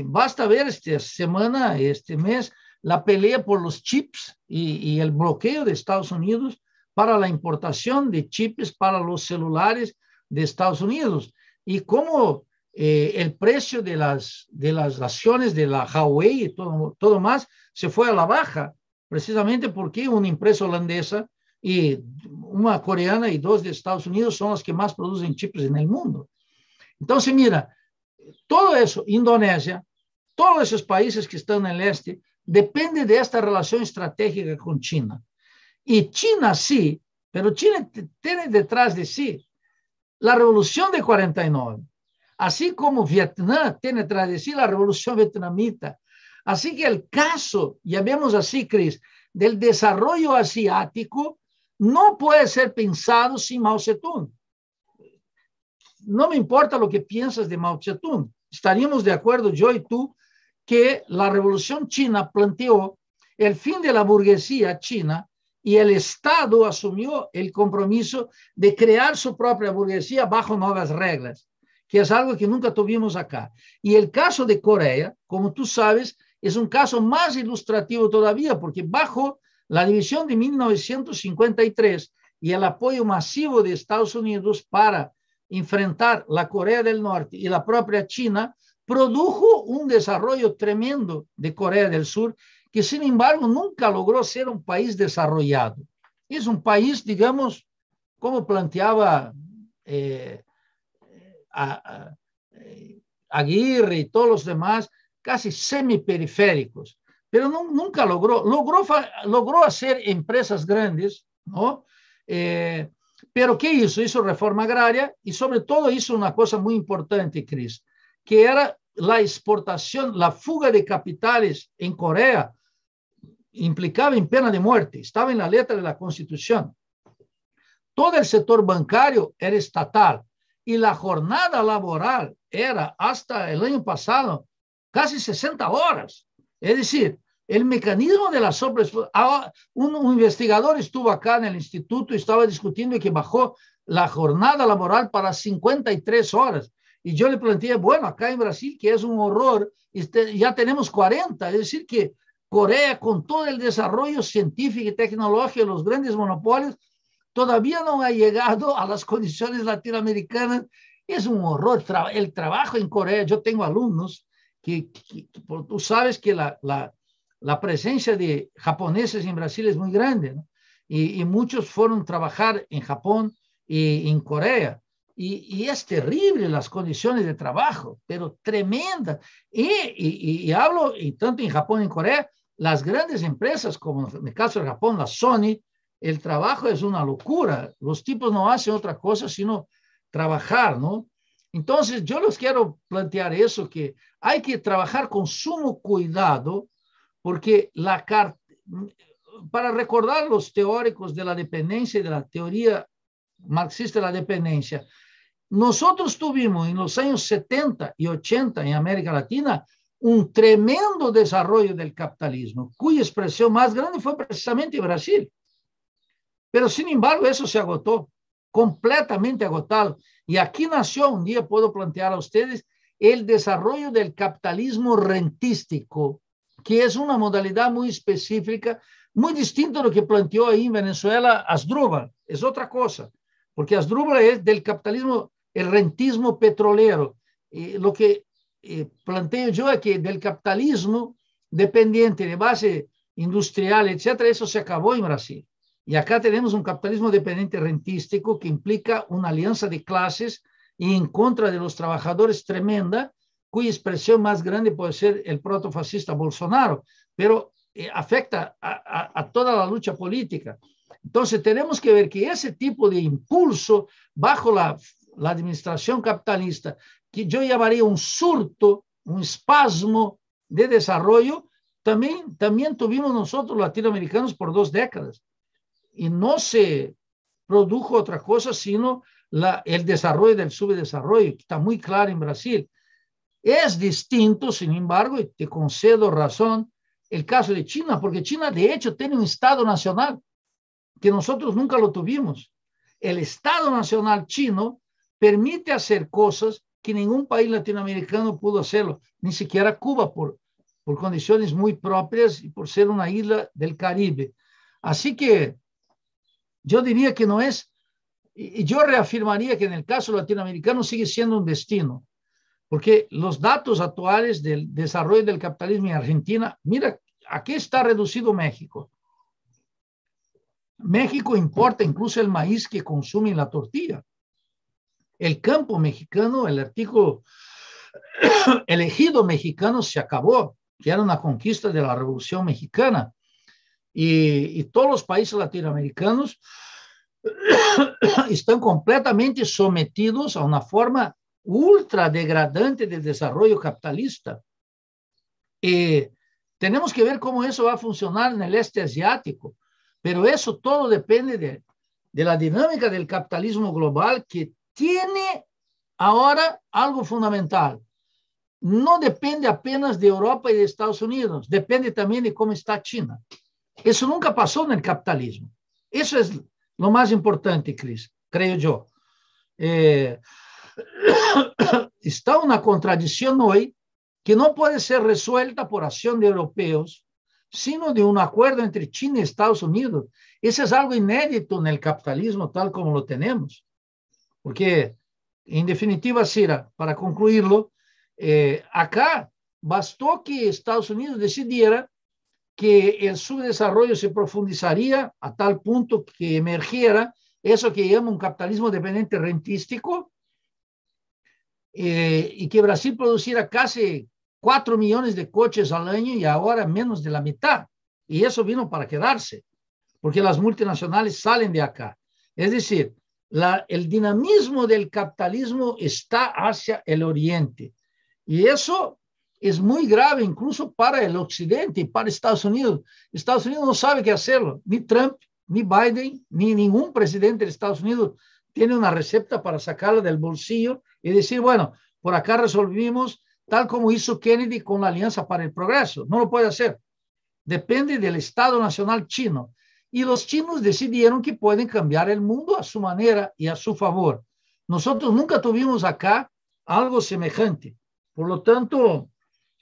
basta ver esta semana, este mes, la pelea por los chips y, el bloqueo de Estados Unidos para la importación de chips para los celulares de Estados Unidos y cómo eh, el precio de las, de las acciones de la Huawei y todo, todo más se fue a la baja, precisamente porque una empresa holandesa e uma coreana e duas dos Estados Unidos são as que mais produzem chips no mundo. Então, se mira, todo isso, Indonésia, todos esses países que estão no leste, depende desta relação estratégica com China. E China, sim, mas China tem detrás de si a Revolução de 49, assim como Vietnã tem detrás de si a Revolução Vietnamita. Assim que o caso, chamemos assim, Cris, do desenvolvimento asiático no puede ser pensado sin Mao Zedong. No me importa lo que piensas de Mao Zedong. Estaríamos de acuerdo yo y tú que la revolución china planteó el fin de la burguesía china y el Estado asumió el compromiso de crear su propia burguesía bajo nuevas reglas, que es algo que nunca tuvimos acá. Y el caso de Corea, como tú sabes, es un caso más ilustrativo todavía, porque bajo la división de 1953 y el apoyo masivo de Estados Unidos para enfrentar la Corea del Norte y la propia China produjo un desarrollo tremendo de Corea del Sur, que sin embargo nunca logró ser un país desarrollado. Es un país, digamos, como planteaba eh, eh, Aguirre y todos los demás, casi semiperiféricos pero nunca logró, logró, logró hacer empresas grandes, ¿no? Eh, pero ¿qué hizo? Hizo reforma agraria y sobre todo hizo una cosa muy importante, Cris, que era la exportación, la fuga de capitales en Corea implicaba en pena de muerte, estaba en la letra de la Constitución. Todo el sector bancario era estatal y la jornada laboral era hasta el año pasado casi 60 horas. Es decir, el mecanismo de la obras ah, un, investigador estuvo acá en el instituto y estaba discutiendo que bajó la jornada laboral para 53 horas. Y yo le planteé, bueno, acá en Brasil, que es un horror, este, ya tenemos 40. Es decir, que Corea, con todo el desarrollo científico y tecnológico, los grandes monopolios, todavía no ha llegado a las condiciones latinoamericanas. Es un horror. El trabajo en Corea, yo tengo alumnos que, tú sabes que la, la, la, presencia de japoneses en Brasil es muy grande, ¿no? y, muchos fueron a trabajar en Japón y en Corea. Y, es terrible las condiciones de trabajo, pero tremenda. Y, hablo, y tanto en Japón, en Corea, las grandes empresas, como en el caso de Japón, la Sony, el trabajo es una locura. Los tipos no hacen otra cosa sino trabajar, ¿no? Entonces, yo les quiero plantear eso, que hay que trabajar con sumo cuidado porque la para recordar los teóricos de la dependencia y de la teoría marxista de la dependencia, nosotros tuvimos en los años 70 y 80 en América Latina un tremendo desarrollo del capitalismo, cuya expresión más grande fue precisamente Brasil. Pero sin embargo, eso se agotó, completamente agotado. Y aquí nació, un día puedo plantear a ustedes, el desarrollo del capitalismo rentístico, que es una modalidad muy específica, muy distinta a lo que planteó ahí en Venezuela Asdrúbal, es otra cosa, porque Asdrúbal es del capitalismo, el rentismo petrolero. lo que eh, planteo yo es que del capitalismo dependiente de base industrial, etcétera, eso se acabó en Brasil. Y acá tenemos un capitalismo dependiente rentístico que implica una alianza de clases y en contra de los trabajadores tremenda, cuya expresión más grande puede ser el protofascista Bolsonaro, pero eh, afecta a, toda la lucha política. Entonces tenemos que ver que ese tipo de impulso bajo la, la administración capitalista, que yo llamaría un surto, un espasmo de desarrollo, también, también tuvimos nosotros latinoamericanos por dos décadas. Y no se produjo otra cosa sino el desarrollo del subdesarrollo, que está muy claro en Brasil. Es distinto, sin embargo, y te concedo razón, el caso de China, porque China de hecho tiene un Estado nacional que nosotros nunca lo tuvimos. El Estado nacional chino permite hacer cosas que ningún país latinoamericano pudo hacerlo, ni siquiera Cuba, por, por condiciones muy propias y por ser una isla del Caribe. Así que yo diría que no es y, yo reafirmaría que en el caso latinoamericano sigue siendo un destino, porque los datos actuales del desarrollo del capitalismo en Argentina, mira, ¿a qué está reducido México? México importa incluso el maíz que consume la tortilla. El campo mexicano, el artículo, (coughs) elegido mexicano se acabó, que era una conquista de la Revolución Mexicana. Y, y todos los países latinoamericanos (coughs) están completamente sometidos a una forma ultra degradante del desarrollo capitalista. y tenemos que ver cómo eso va a funcionar en el este asiático, pero eso todo depende de, de la dinámica del capitalismo global que tiene ahora algo fundamental. No depende apenas de Europa y de Estados Unidos, depende también de cómo está China. Eso nunca pasó en el capitalismo. Eso es Lo mais importante, Cris, creio eu, eh, (coughs) é, está uma contradição hoje que não pode ser resuelta por ação de europeus, sino de um acordo entre China e Estados Unidos. Isso é algo inédito no capitalismo tal como lo temos. porque, em definitiva, Cira, para concluir eh, acá bastou que Estados Unidos decidiera que en su se profundizaría a tal punto que emergiera eso que llamamos un capitalismo dependiente rentístico eh, y que Brasil produciera casi 4 millones de coches al año y ahora menos de la mitad. Y eso vino para quedarse, porque las multinacionales salen de acá. Es decir, el dinamismo del capitalismo está hacia el oriente. Y eso es muy grave incluso para el occidente y para Estados Unidos. Estados Unidos no sabe qué hacerlo. Ni Trump, ni Biden, ni ningún presidente de Estados Unidos tiene una receta para sacarla del bolsillo y decir, bueno, por acá resolvimos tal como hizo Kennedy con la Alianza para el Progreso. No lo puede hacer. Depende del Estado Nacional chino. Y los chinos decidieron que pueden cambiar el mundo a su manera y a su favor. Nosotros nunca tuvimos acá algo semejante. Por lo tanto,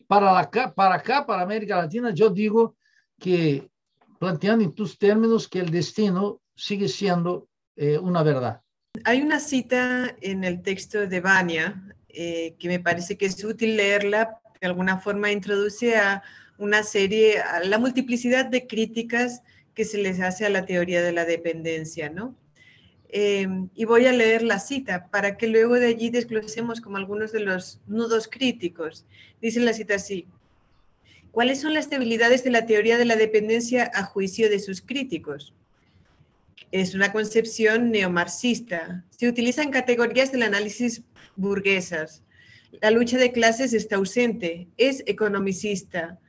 para, la, para acá, para América Latina, yo digo que, planteando en tus términos, que el destino sigue siendo eh, una verdad. Hay una cita en el texto de Bania eh, que me parece que es útil leerla, de alguna forma introduce a una serie, a la multiplicidad de críticas que se les hace a la teoría de la dependencia, ¿no? Em, y voy a leer la cita para que luego de allí desglosemos como algunos de los nudos críticos. Dice la cita así. ¿Cuáles son las debilidades de la teoría de la dependencia a juicio de sus críticos? Es una concepción neomarxista. Se utilizan categorías del análisis burguesas. La lucha de clases está ausente, es economicista.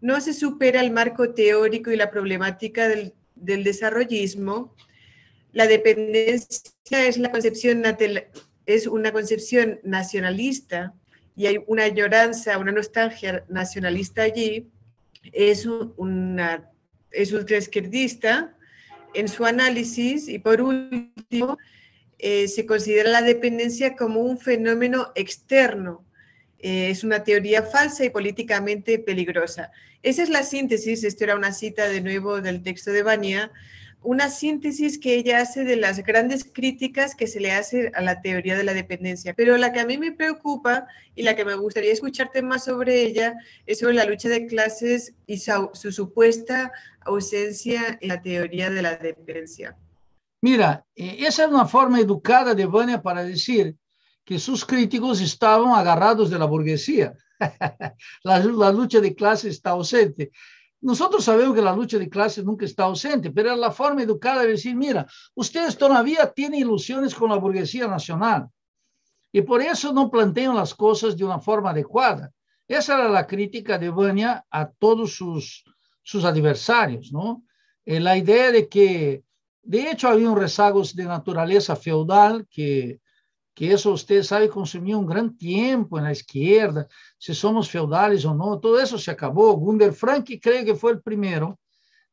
No se supera el marco teórico y la problemática del, del desarrollismo, la dependencia es, una concepción nacionalista y hay una lloranza, una nostalgia nacionalista allí. Es, una, en su análisis y por último eh, se considera la dependencia como un fenómeno externo. Eh, es una teoría falsa y políticamente peligrosa. Esa es la síntesis, esto era una cita de nuevo del texto de Bania, una síntesis que ella hace de las grandes críticas que se le hace a la teoría de la dependencia. Pero la que a mí me preocupa y la que me gustaría escucharte más sobre ella es sobre la lucha de clases y su, supuesta ausencia en la teoría de la dependencia. Mira, eh, esa es una forma educada de Vania para decir que sus críticos estaban agarrados de la burguesía. (laughs) la lucha de clases está ausente. Nosotros sabemos que la lucha de clases nunca está ausente, pero es la forma educada de decir, mira, ustedes todavía tienen ilusiones con la burguesía nacional y por eso no plantean las cosas de una forma adecuada. Esa era la crítica de Bania a todos sus, sus adversarios, ¿no? Eh, la idea de que, de hecho, había un rezago de naturaleza feudal que que eso usted sabe consumió un gran tiempo en la izquierda, si somos feudales o no, todo eso se acabó. Gunder Frank creo que fue el primero,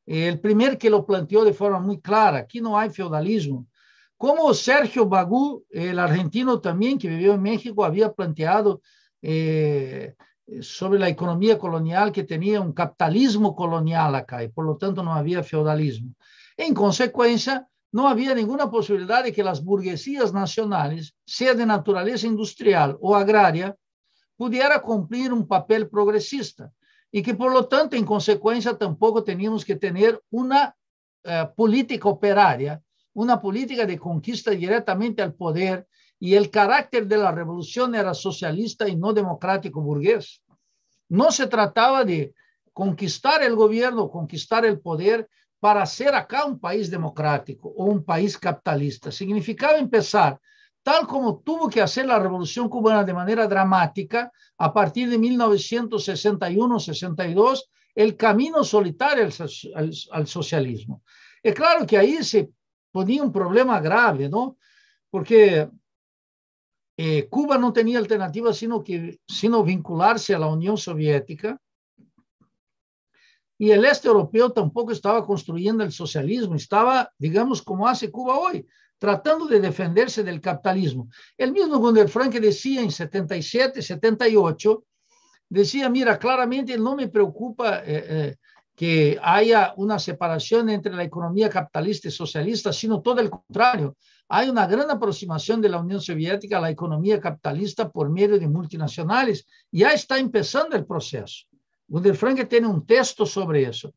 eh, el primer que lo planteó de forma muy clara, aquí no hay feudalismo. Como Sergio Bagú, el argentino también que vivió en México, había planteado eh, sobre la economía colonial que tenía un capitalismo colonial acá y por lo tanto no había feudalismo. En consecuencia, no había ninguna posibilidad de que las burguesías nacionales, sea de naturaleza industrial o agraria, pudieran cumplir un papel progresista y que por lo tanto, en consecuencia, tampoco teníamos que tener una eh, política operaria, una política de conquista directamente al poder y el carácter de la revolución era socialista y no democrático burgués. No se trataba de conquistar el gobierno, conquistar el poder, para ser acá un país democrático o un país capitalista. Significaba empezar, tal como tuvo que hacer la revolución cubana de manera dramática a partir de 1961-62, el camino solitario al, socialismo. Es claro que ahí se ponía un problema grave, ¿no? Porque eh, Cuba no tenía alternativa sino, que, sino vincularse a la Unión Soviética y el este europeo tampoco estaba construyendo el socialismo, estaba, digamos, como hace Cuba hoy, tratando de defenderse del capitalismo. El mismo Gondelfranck Frank decía en 77, 78, decía, mira, claramente no me preocupa eh, eh, que haya una separación entre la economía capitalista y socialista, sino todo el contrario. Hay una gran aproximación de la Unión Soviética a la economía capitalista por medio de multinacionales. Ya está empezando el proceso gundert Frank tiene un texto sobre eso.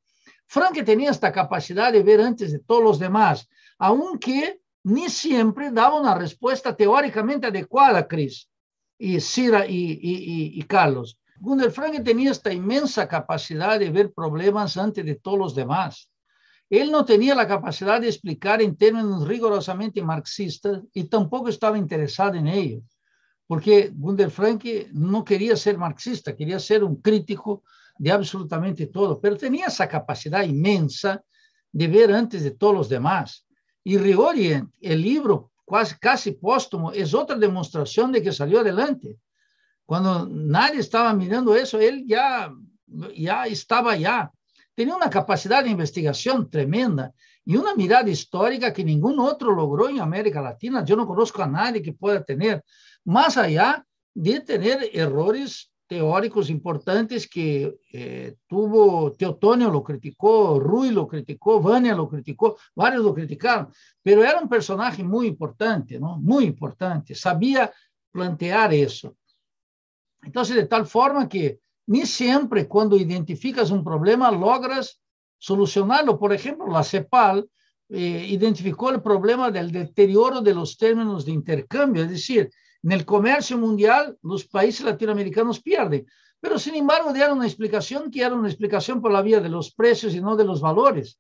Frank tenía esta capacidad de ver antes de todos los demás, aunque ni siempre daba una respuesta teóricamente adecuada a Cris y Sira y, Carlos. Gunder Frank tenía esta inmensa capacidad de ver problemas antes de todos los demás. Él no tenía la capacidad de explicar en términos rigurosamente marxistas y tampoco estaba interesado en ello, porque Gunder Frank no quería ser marxista, quería ser un crítico de absolutamente todo, pero tenía esa capacidad inmensa de ver antes de todos los demás. Y Reorient, el libro casi, casi póstumo, es otra demostración de que salió adelante. Cuando nadie estaba mirando eso, él ya, ya estaba allá. Tenía una capacidad de investigación tremenda y una mirada histórica que ningún otro logró en América Latina. Yo no conozco a nadie que pueda tener, más allá de tener errores teóricos importantes que eh, tuvo, Teotônio lo criticó, Rui lo criticó, Vânia lo criticó, vários lo criticaram, pero era um personagem muito importante, muito importante, sabia plantear isso. Então, de tal forma que nem sempre, quando identificas um problema, logras solucioná-lo. Por exemplo, a CEPAL eh, identificou o problema do deterioro de los términos de intercâmbio, é decir, En el comercio mundial, los países latinoamericanos pierden. Pero sin embargo, dieron una explicación que era una explicación por la vía de los precios y no de los valores.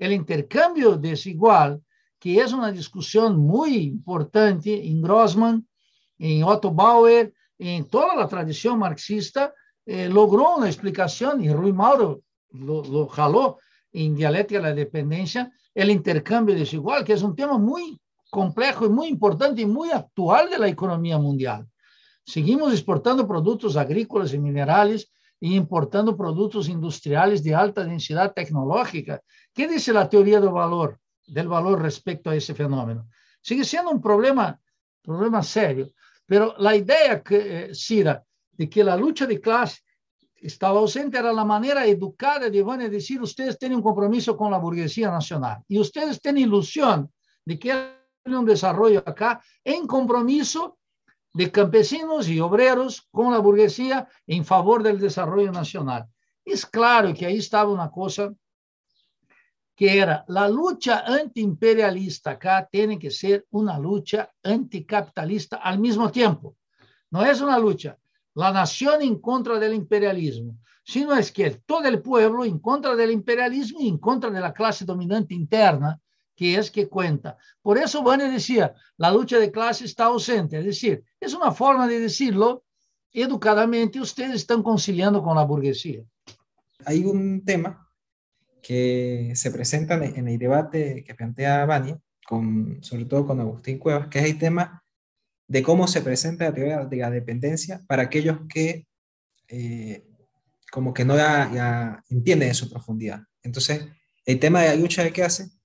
El intercambio desigual, que es una discusión muy importante en Grossman, en Otto Bauer, en toda la tradición marxista, eh, logró una explicación y Rui Mauro lo, lo jaló en Dialéctica de la Dependencia, el intercambio desigual, que es un tema muy complejo y muy importante y muy actual de la economía mundial. Seguimos exportando productos agrícolas y minerales e importando productos industriales de alta densidad tecnológica. ¿Qué dice la teoría del valor, del valor respecto a ese fenómeno? Sigue siendo un problema, problema serio, pero la idea que eh, de que la lucha de clase estaba ausente era la manera educada de van decir ustedes tienen un compromiso con la burguesía nacional y ustedes tienen ilusión de que un desarrollo acá en compromiso de campesinos y obreros con la burguesía en favor del desarrollo nacional. Es claro que ahí estaba una cosa que era la lucha antiimperialista acá tiene que ser una lucha anticapitalista al mismo tiempo. No es una lucha la nación en contra del imperialismo, sino es que todo el pueblo en contra del imperialismo y en contra de la clase dominante interna que es que cuenta. Por eso Bani decía, la lucha de clase está ausente. Es decir, es una forma de decirlo educadamente, ustedes están conciliando con la burguesía. Hay un tema que se presenta en el debate que plantea Bani, con, sobre todo con Agustín Cuevas, que es el tema de cómo se presenta la teoría de la dependencia para aquellos que eh, como que no ya entienden en su profundidad. Entonces, el tema de la lucha de clase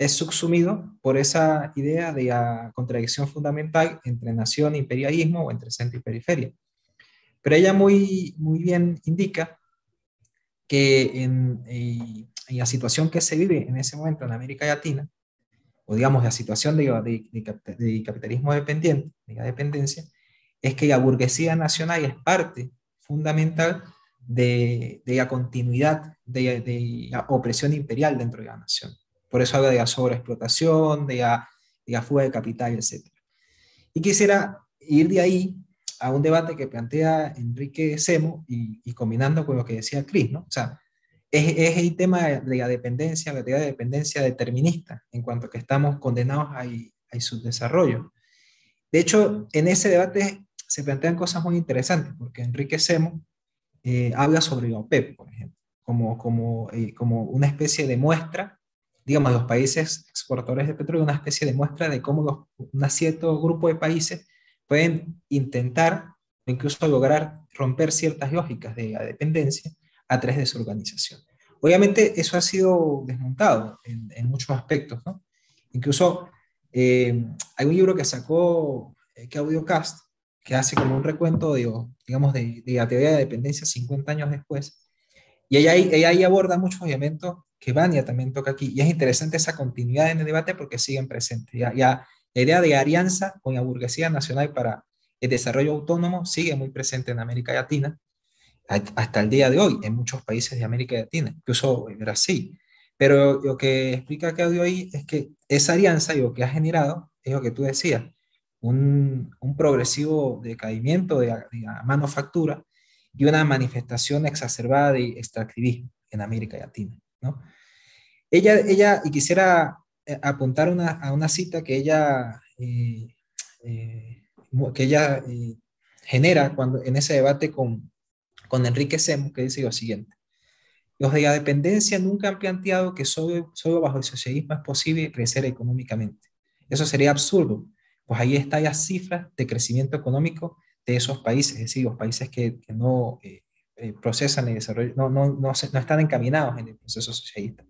es subsumido por esa idea de la contradicción fundamental entre nación e imperialismo o entre centro y periferia. Pero ella muy, muy bien indica que eh, en, la situación que se vive en ese momento en América Latina, o digamos la situación de, de, capitalismo dependiente, de la dependencia, es que la burguesía nacional es parte fundamental de, la continuidad de, de la opresión imperial dentro de la nación. Por eso habla de la sobreexplotación, de la, de fuga de capital, etc. Y quisiera ir de ahí a un debate que plantea Enrique Semo y, combinando con lo que decía Cris, ¿no? O sea, es, el tema de la dependencia, la teoría de dependencia determinista, en cuanto a que estamos condenados a su desarrollo. De hecho, en ese debate se plantean cosas muy interesantes, porque Enrique Semo eh, habla sobre la OPEP, por ejemplo, como eh, una especie de muestra digamos, los países exportadores de petróleo, una especie de muestra de cómo un cierto grupo de países pueden intentar incluso lograr romper ciertas lógicas de la dependencia a través de su organización. Obviamente eso ha sido desmontado en, muchos aspectos, ¿no? Incluso eh, hay un libro que sacó que eh, Claudio Cast, que hace como un recuento, digamos, de, de, la teoría de dependencia 50 años después, y ahí, ahí aborda muchos elementos que Vania también toca aquí. Y es interesante esa continuidad en el debate porque siguen presentes. Ya, la idea de alianza con la burguesía nacional para el desarrollo autónomo sigue muy presente en América Latina hasta el día de hoy en muchos países de América Latina, incluso en Brasil. Pero lo que explica Claudio ahí es que esa alianza y lo que ha generado es lo que tú decías, un, un progresivo decaimiento de de la, manufactura y una manifestación exacerbada de extractivismo en América Latina. Ella, ella y quisiera eh, apuntar a una cita que ella, eh, eh, que ella genera cuando, en ese debate con, con Enrique Semo que dice lo siguiente. Los de la dependencia nunca han planteado que solo, solo bajo el socialismo es posible crecer económicamente. Eso sería absurdo, pues ahí está las cifras de crecimiento económico de esos países, es decir, los países que, no, eh, procesan y desarrollan, no, no, no, están encaminados en el proceso socialista.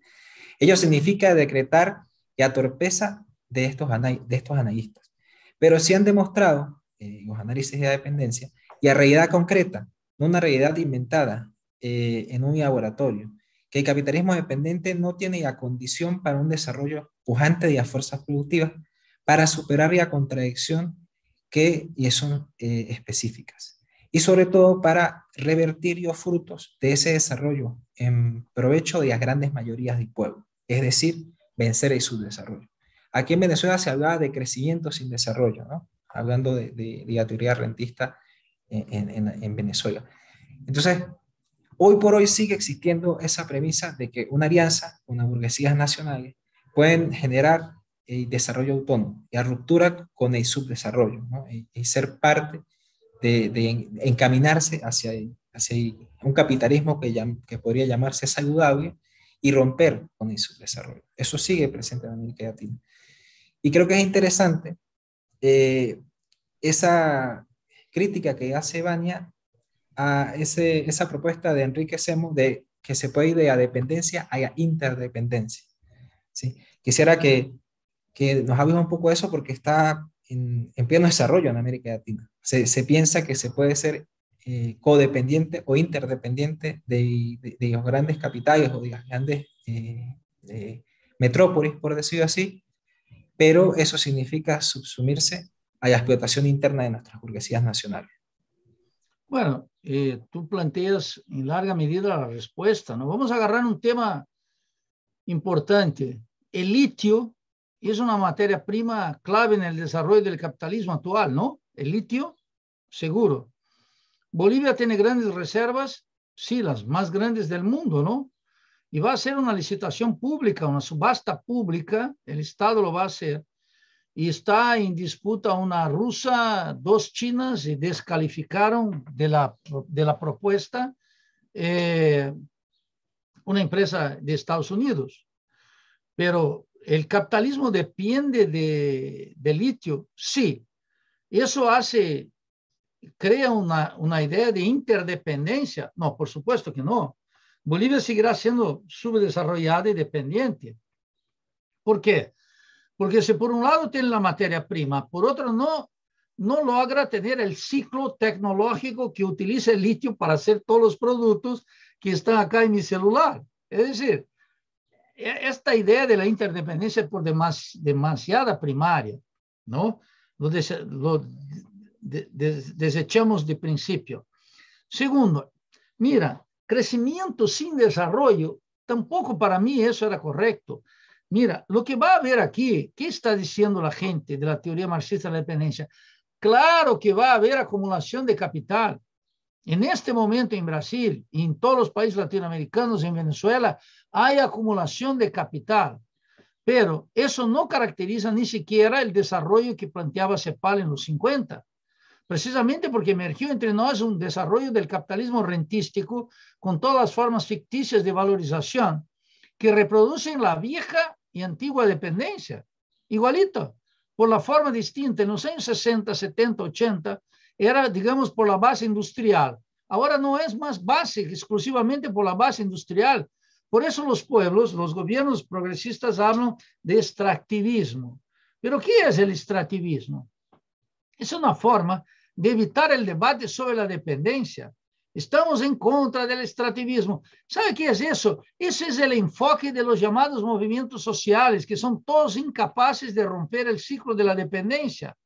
Ello significa decretar la torpeza de estos, de estos analistas, pero sí han demostrado, eh, los análisis de dependencia, y a realidad concreta, no una realidad inventada eh, en un laboratorio, que el capitalismo dependiente no tiene la condición para un desarrollo pujante de las fuerzas productivas para superar la contradicción que y son específicas. Y sobre todo para revertir los frutos de ese desarrollo en provecho de las grandes mayorías del pueblo, es decir, vencer el subdesarrollo. Aquí en Venezuela se hablaba de crecimiento sin desarrollo, hablando de, la teoría rentista en, Venezuela. Entonces, hoy por hoy sigue existiendo esa premisa de que una alianza, una burguesías nacionales, pueden generar el desarrollo autónomo, la ruptura con el subdesarrollo, y ser parte de, encaminarse hacia, hacia un capitalismo que, que podría llamarse saludable y romper con el desarrollo. Eso sigue presente en América Latina. Y creo que es interesante eh, esa crítica que hace Bania a esa propuesta de Enrique Semo de que se puede ir de la dependencia a interdependencia. ¿sí? Quisiera que, que nos hables un poco de eso porque está en, pleno desarrollo en América Latina. Se, piensa que se puede ser eh, codependiente o interdependiente de, los grandes capitales o de las grandes eh, eh, metrópolis, por decirlo así, pero eso significa subsumirse a la explotación interna de nuestras burguesías nacionales. Bueno, tú planteas en larga medida la respuesta, ¿no? Vamos a agarrar un tema importante, el litio y es una materia prima clave en el desarrollo del capitalismo actual, ¿no? El litio, seguro. Bolivia tiene grandes reservas, sí, las más grandes del mundo, ¿no? Y va a ser una licitación pública, una subasta pública, el Estado lo va a hacer. Y está en disputa una rusa, dos chinas, y descalificaron de la, de la propuesta eh, una empresa de Estados Unidos. Pero el capitalismo depende de, litio, sí. Eso hace, crea una, una, idea de interdependencia. No, por supuesto que no. Bolivia seguirá siendo subdesarrollada y dependiente. ¿Por qué? Porque si por un lado tiene la materia prima, por otro no, no logra tener el ciclo tecnológico que utiliza el litio para hacer todos los productos que están acá en mi celular. Es decir, e, esta idea de la interdependencia por demasiado demasiada primaria, ¿no? Lo, desechamos de principio. Segundo, mira, crecimiento sin desarrollo, tampoco para mí eso era correcto. Mira, lo que va a haber aquí, ¿qué está diciendo la gente de la teoría marxista de la dependencia? Claro que va a haber acumulación de capital. En este momento en Brasil y en todos los países latinoamericanos, en Venezuela, hay acumulación de capital, pero eso no caracteriza ni siquiera el desarrollo que planteaba CEPAL en los 50, precisamente porque emergió entre nosotros un desarrollo del capitalismo rentístico con todas las formas ficticias de valorización que reproducen la vieja y antigua dependencia, igualito, por la forma distinta. En los años 60, 70, 80 era, digamos, por la base industrial. Ahora no es más base exclusivamente por la base industrial, por eso los pueblos, los gobiernos progresistas hablan de extractivismo. Pero ¿qué es el extractivismo? Es una forma de evitar el debate sobre la dependencia. Estamos en contra del extractivismo. ¿Sabe qué es eso? Ese es el enfoque de los llamados movimientos sociales, que son todos incapaces de romper el ciclo de la dependencia.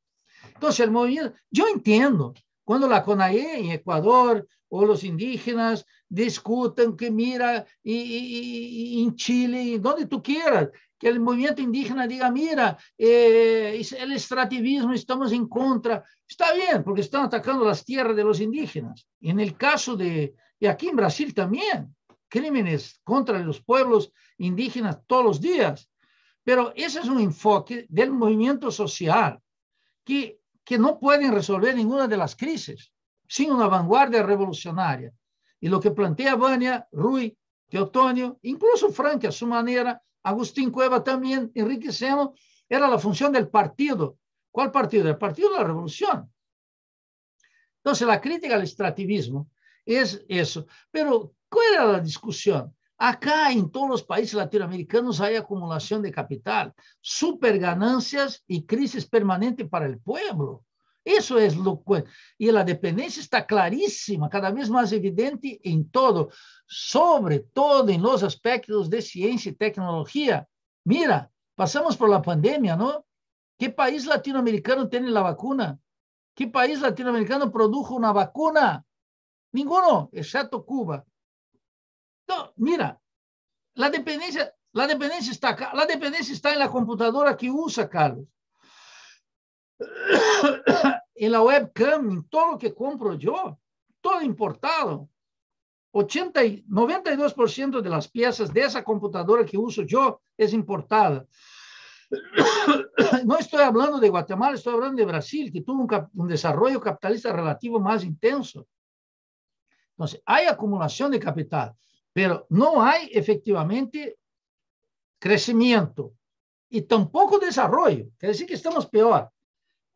Entonces, el movimiento, yo entiendo cuando la CONAE en Ecuador o los indígenas discutan que mira, y, en Chile, donde tú quieras, que el movimiento indígena diga, mira, eh, el extractivismo estamos en contra. Está bien, porque están atacando las tierras de los indígenas. En el caso de, y aquí en Brasil también, crímenes contra los pueblos indígenas todos los días. Pero ese es un enfoque del movimiento social que que no pueden resolver ninguna de las crisis sin una vanguardia revolucionaria. Y lo que plantea Vania, Rui, Teotonio, incluso Frank a su manera, Agustín Cueva también, Enrique Seno, era la función del partido. ¿Cuál partido? El partido de la revolución. Entonces, la crítica al extractivismo es eso. Pero, ¿cuál era la discusión? Acá en todos los países latinoamericanos hay acumulación de capital, super ganancias y crisis permanente para el pueblo. Eso es lo que... Y la dependencia está clarísima, cada vez más evidente en todo, sobre todo en los aspectos de ciencia y tecnología. Mira, pasamos por la pandemia, ¿no? ¿Qué país latinoamericano tiene la vacuna? ¿Qué país latinoamericano produjo una vacuna? Ninguno, excepto Cuba. No, mira, la dependencia, la dependencia está acá, la dependencia está en la computadora que usa Carlos. (coughs) en la webcam, en todo lo que compro yo, todo importado. 80 y 92% de las piezas de esa computadora que uso yo es importada. (coughs) No estoy hablando de Guatemala, estoy hablando de Brasil, que tuvo un desarrollo capitalista relativo más intenso. Entonces, hay acumulación de capital. Pero no hay efectivamente crecimiento y tampoco desarrollo. Quiere decir que estamos peor.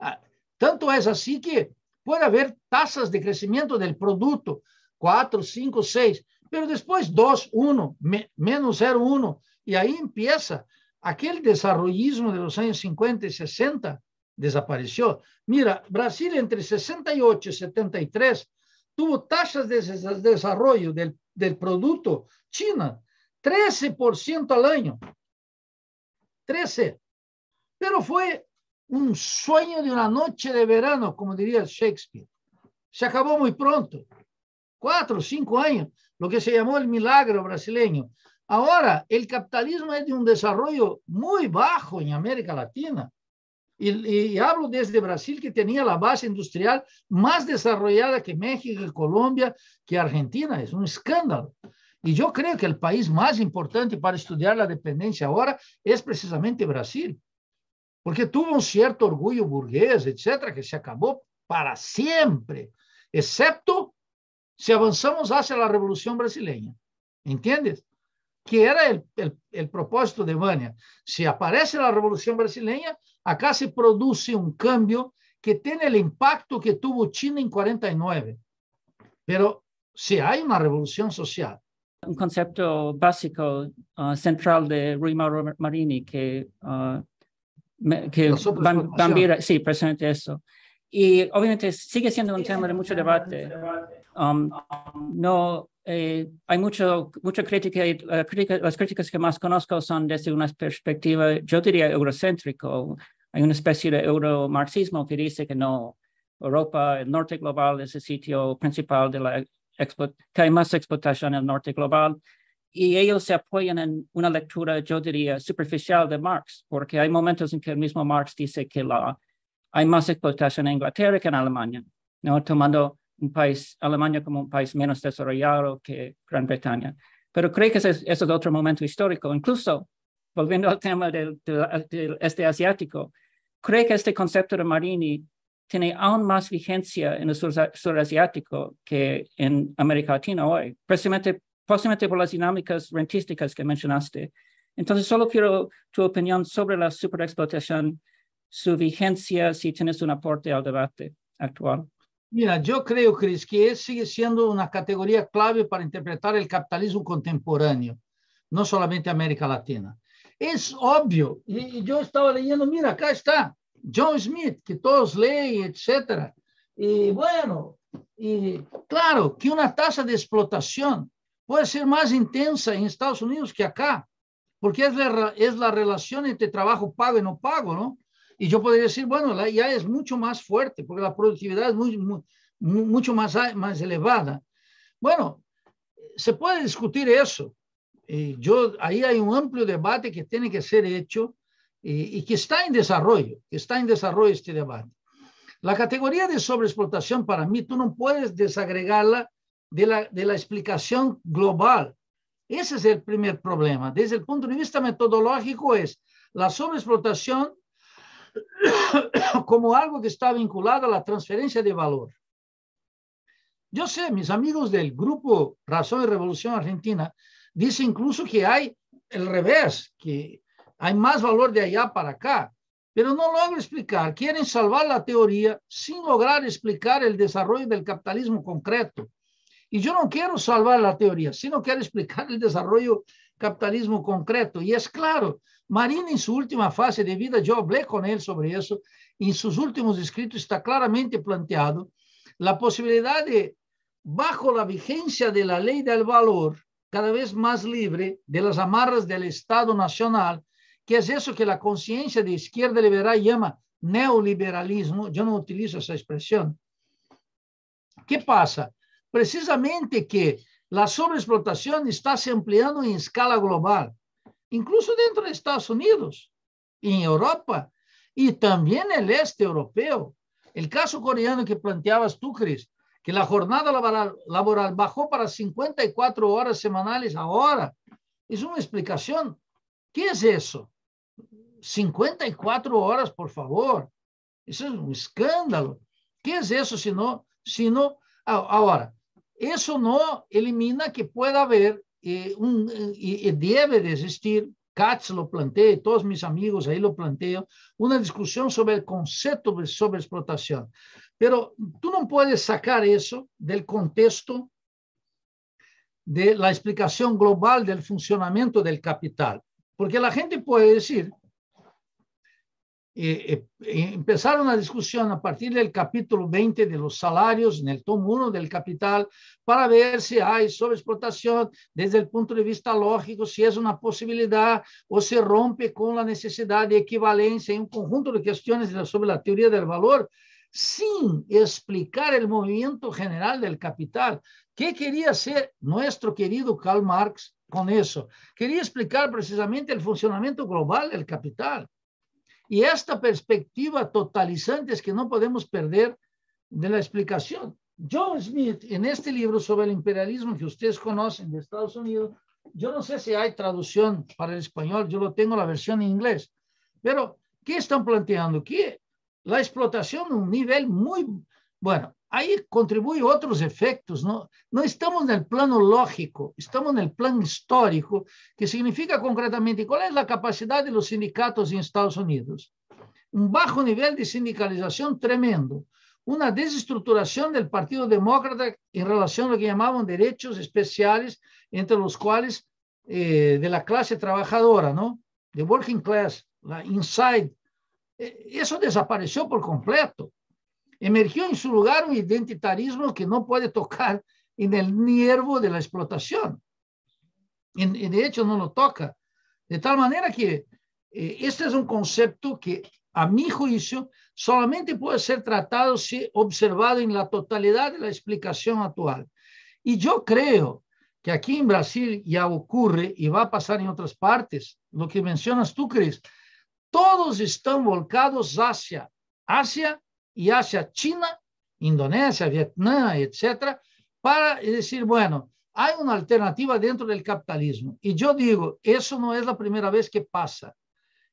Ah, tanto es así que puede haber tasas de crecimiento del producto, 4, 5, 6, pero después 2, 1, menos 0, 1. Y ahí empieza aquel desarrollismo de los años 50 y 60 desapareció. Mira, Brasil entre 68 y 73 tuvo tasas de desarrollo del del producto. China, 13% al año. 13. Pero fue un sueño de una noche de verano, como diría Shakespeare. Se acabó muy pronto. Cuatro, cinco años, lo que se llamó el milagro brasileño. Ahora, el capitalismo es de un desarrollo muy bajo en América Latina. Y, hablo desde Brasil, que tenía la base industrial más desarrollada que México, que Colombia, que Argentina. Es un escándalo. Y yo creo que el país más importante para estudiar la dependencia ahora es precisamente Brasil, porque tuvo un cierto orgullo burgués, etcétera, que se acabó para siempre, excepto si avanzamos hacia la revolución brasileña. ¿Entiendes? que era el, el, propósito de Vania. Si aparece la revolución brasileña, Acá se produce un cambio que tiene el impacto que tuvo China en 49, pero si hay una revolución social. Un concepto básico uh, central de Rui Marini que, uh, que sí, presente eso. Y obviamente sigue siendo un tema de mucho debate. Um, no eh, hay mucho, mucha eh, crítica, las críticas que más conozco son desde una perspectiva, yo diría eurocéntrico, hay una especie de euromarxismo que dice que no, Europa, el norte global es el sitio principal de la que hay más explotación en el norte global, y ellos se apoyan en una lectura, yo diría, superficial de Marx, porque hay momentos en que el mismo Marx dice que la, hay más explotación en Inglaterra que en Alemania, ¿no? tomando un país, Alemania como un país menos desarrollado que Gran Bretaña. Pero creo que es es otro momento histórico. Incluso, volviendo al tema del, este asiático, creo que este concepto de Marini tiene aún más vigencia en el sur, asiático que en América Latina hoy, precisamente, precisamente por las dinámicas rentísticas que mencionaste. Entonces, solo quiero tu opinión sobre la superexplotación, su vigencia, si tienes un aporte al debate actual. Mira, yo creo, Cris, que sigue siendo una categoría clave para interpretar el capitalismo contemporáneo, no solamente América Latina. Es obvio, y, yo estaba leyendo, mira, acá está John Smith, que todos leen, etcétera. Y bueno, y claro que una tasa de explotación puede ser más intensa en Estados Unidos que acá, porque es la, es la relación entre trabajo pago y no pago, ¿no? Y yo podría decir, bueno, la IA es mucho más fuerte porque la productividad es muy, mucho más, más elevada. Bueno, se puede discutir eso. yo, ahí hay un amplio debate que tiene que ser hecho y que está en desarrollo, que está en desarrollo este debate. La categoría de sobreexplotación para mí, tú no puedes desagregarla de la, de la explicación global. Ese es el primer problema. Desde el punto de vista metodológico es, la sobreexplotación (coughs) como algo que está vinculado a la transferencia de valor. Yo sé, mis amigos del grupo Razón y Revolución Argentina dicen incluso que hay el revés, que hay más valor de allá para acá, pero no logran explicar. Quieren salvar la teoría sin lograr explicar el desarrollo del capitalismo concreto. Y yo no quiero salvar la teoría, sino quiero explicar el desarrollo capitalismo concreto. Y es claro, Marina, em sua última fase de vida, eu falei com ele sobre isso. Em seus últimos escritos está claramente planteado a possibilidade, de, bajo a vigência da lei do valor, cada vez mais livre de las amarras do Estado Nacional, que é isso que a consciência de esquerda liberal chama neoliberalismo. Eu não utilizo essa expressão. que passa? Precisamente que a sobreexplotação está se ampliando em escala global. incluso dentro de Estados Unidos, en Europa y también en el este europeo. El caso coreano que planteabas tú, Cris, que la jornada laboral, bajó para 54 horas semanales ahora, es una explicación. ¿Qué es eso? 54 horas, por favor. Eso es un escándalo. ¿Qué es eso si no, si no, ahora, eso no elimina que pueda haber y un, debe de existir, Katz lo plantea, y todos mis amigos ahí lo plantean, una discusión sobre el concepto de sobreexplotación. Pero tú no puedes sacar eso del contexto de la explicación global del funcionamiento del capital, porque la gente puede decir, eh, eh empezar una discusión a partir del capítulo 20 de los salarios en el tomo 1 del capital para ver si hay sobreexplotación desde el punto de vista lógico, si es una posibilidad o se rompe con la necesidad de equivalencia en un conjunto de cuestiones sobre la teoría del valor sin explicar el movimiento general del capital. ¿Qué quería hacer nuestro querido Karl Marx con eso? Quería explicar precisamente el funcionamiento global del capital y esta perspectiva totalizante es que no podemos perder de la explicación. John Smith, en este libro sobre el imperialismo que ustedes conocen de Estados Unidos, yo no sé si hay traducción para el español, yo lo tengo la versión en inglés, pero ¿qué están planteando? Que la explotación a un nivel muy, bueno, Ahí contribuyen otros efectos, ¿no? No estamos en el plano lógico, estamos en el plano histórico, que significa concretamente cuál es la capacidad de los sindicatos en Estados Unidos. Un bajo nivel de sindicalización tremendo, una desestructuración del Partido Demócrata en relación a lo que llamaban derechos especiales, entre los cuales eh, de la clase trabajadora, ¿no? De working class, la inside. Eh, eso desapareció por completo. Emergió en su lugar un identitarismo que no puede tocar en el nervio de la explotación. de hecho, no lo toca. De tal manera que eh, este es un concepto que, a mi juicio, solamente puede ser tratado si observado en la totalidad de la explicación actual. Y yo creo que aquí en Brasil ya ocurre y va a pasar en otras partes, lo que mencionas tú, Cris, todos están volcados hacia, hacia y hacia China, Indonesia, Vietnam, etcétera, para decir, bueno, hay una alternativa dentro del capitalismo. Y yo digo, eso no es la primera vez que pasa.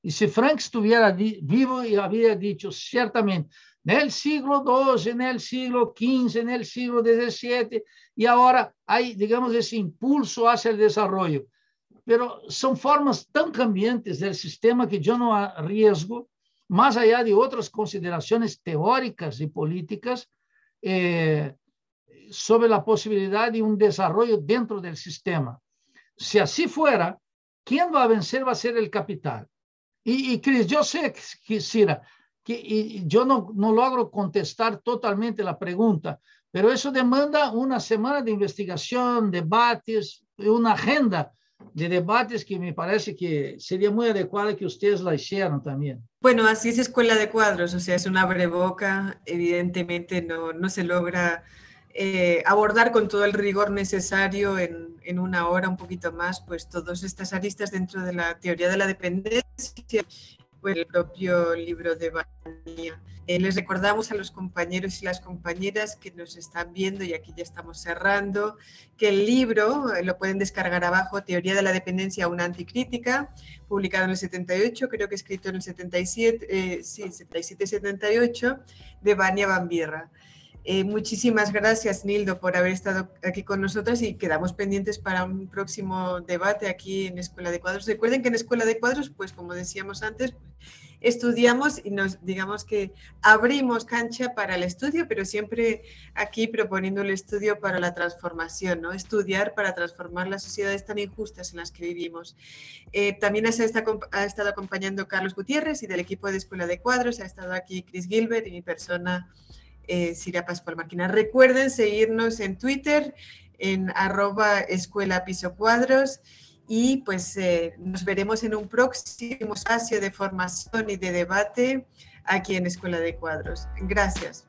Y si Frank estuviera vivo y había dicho ciertamente, en el siglo XII, en el siglo XV, en el siglo XVII, y ahora hay, digamos, ese impulso hacia el desarrollo. Pero son formas tan cambiantes del sistema que yo no arriesgo más allá de otras consideraciones teóricas y políticas, eh, sobre la posibilidad de un desarrollo dentro del sistema. Si así fuera, ¿quién va a vencer va a ser el capital. Y, y yo sé que quisiera, que yo no, no logro contestar totalmente la pregunta, pero eso demanda una semana de investigación, debates, una agenda de debates que me parece que sería muy adecuado que ustedes la hicieran también. Bueno, así es Escuela de Cuadros, o sea, es una breboca, evidentemente no, no se logra eh, abordar con todo el rigor necesario en, en, una hora, un poquito más, pues todas estas aristas dentro de la teoría de la dependencia el propio libro de Bania. Eh, les recordamos a los compañeros y las compañeras que nos están viendo, y aquí ya estamos cerrando, que el libro eh, lo pueden descargar abajo, Teoría de la Dependencia, una anticrítica, publicado en el 78, creo que escrito en el 77, eh, sí, 77-78, de Bania Bambierra. Eh, muchísimas gracias, Nildo, por haber estado aquí con nosotros y quedamos pendientes para un próximo debate aquí en Escuela de Cuadros. Recuerden que en Escuela de Cuadros, pues como decíamos antes, pues, estudiamos y nos digamos que abrimos cancha para el estudio, pero siempre aquí proponiendo el estudio para la transformación, ¿no? Estudiar para transformar las sociedades tan injustas en las que vivimos. Eh, también ha estado acompañando Carlos Gutiérrez y del equipo de Escuela de Cuadros, ha estado aquí Chris Gilbert y mi persona. Eh, Siria Pascual Marquina. Recuerden seguirnos en Twitter, en arroba escuela piso cuadros y pues eh, nos veremos en un próximo espacio de formación y de debate aquí en Escuela de Cuadros. Gracias.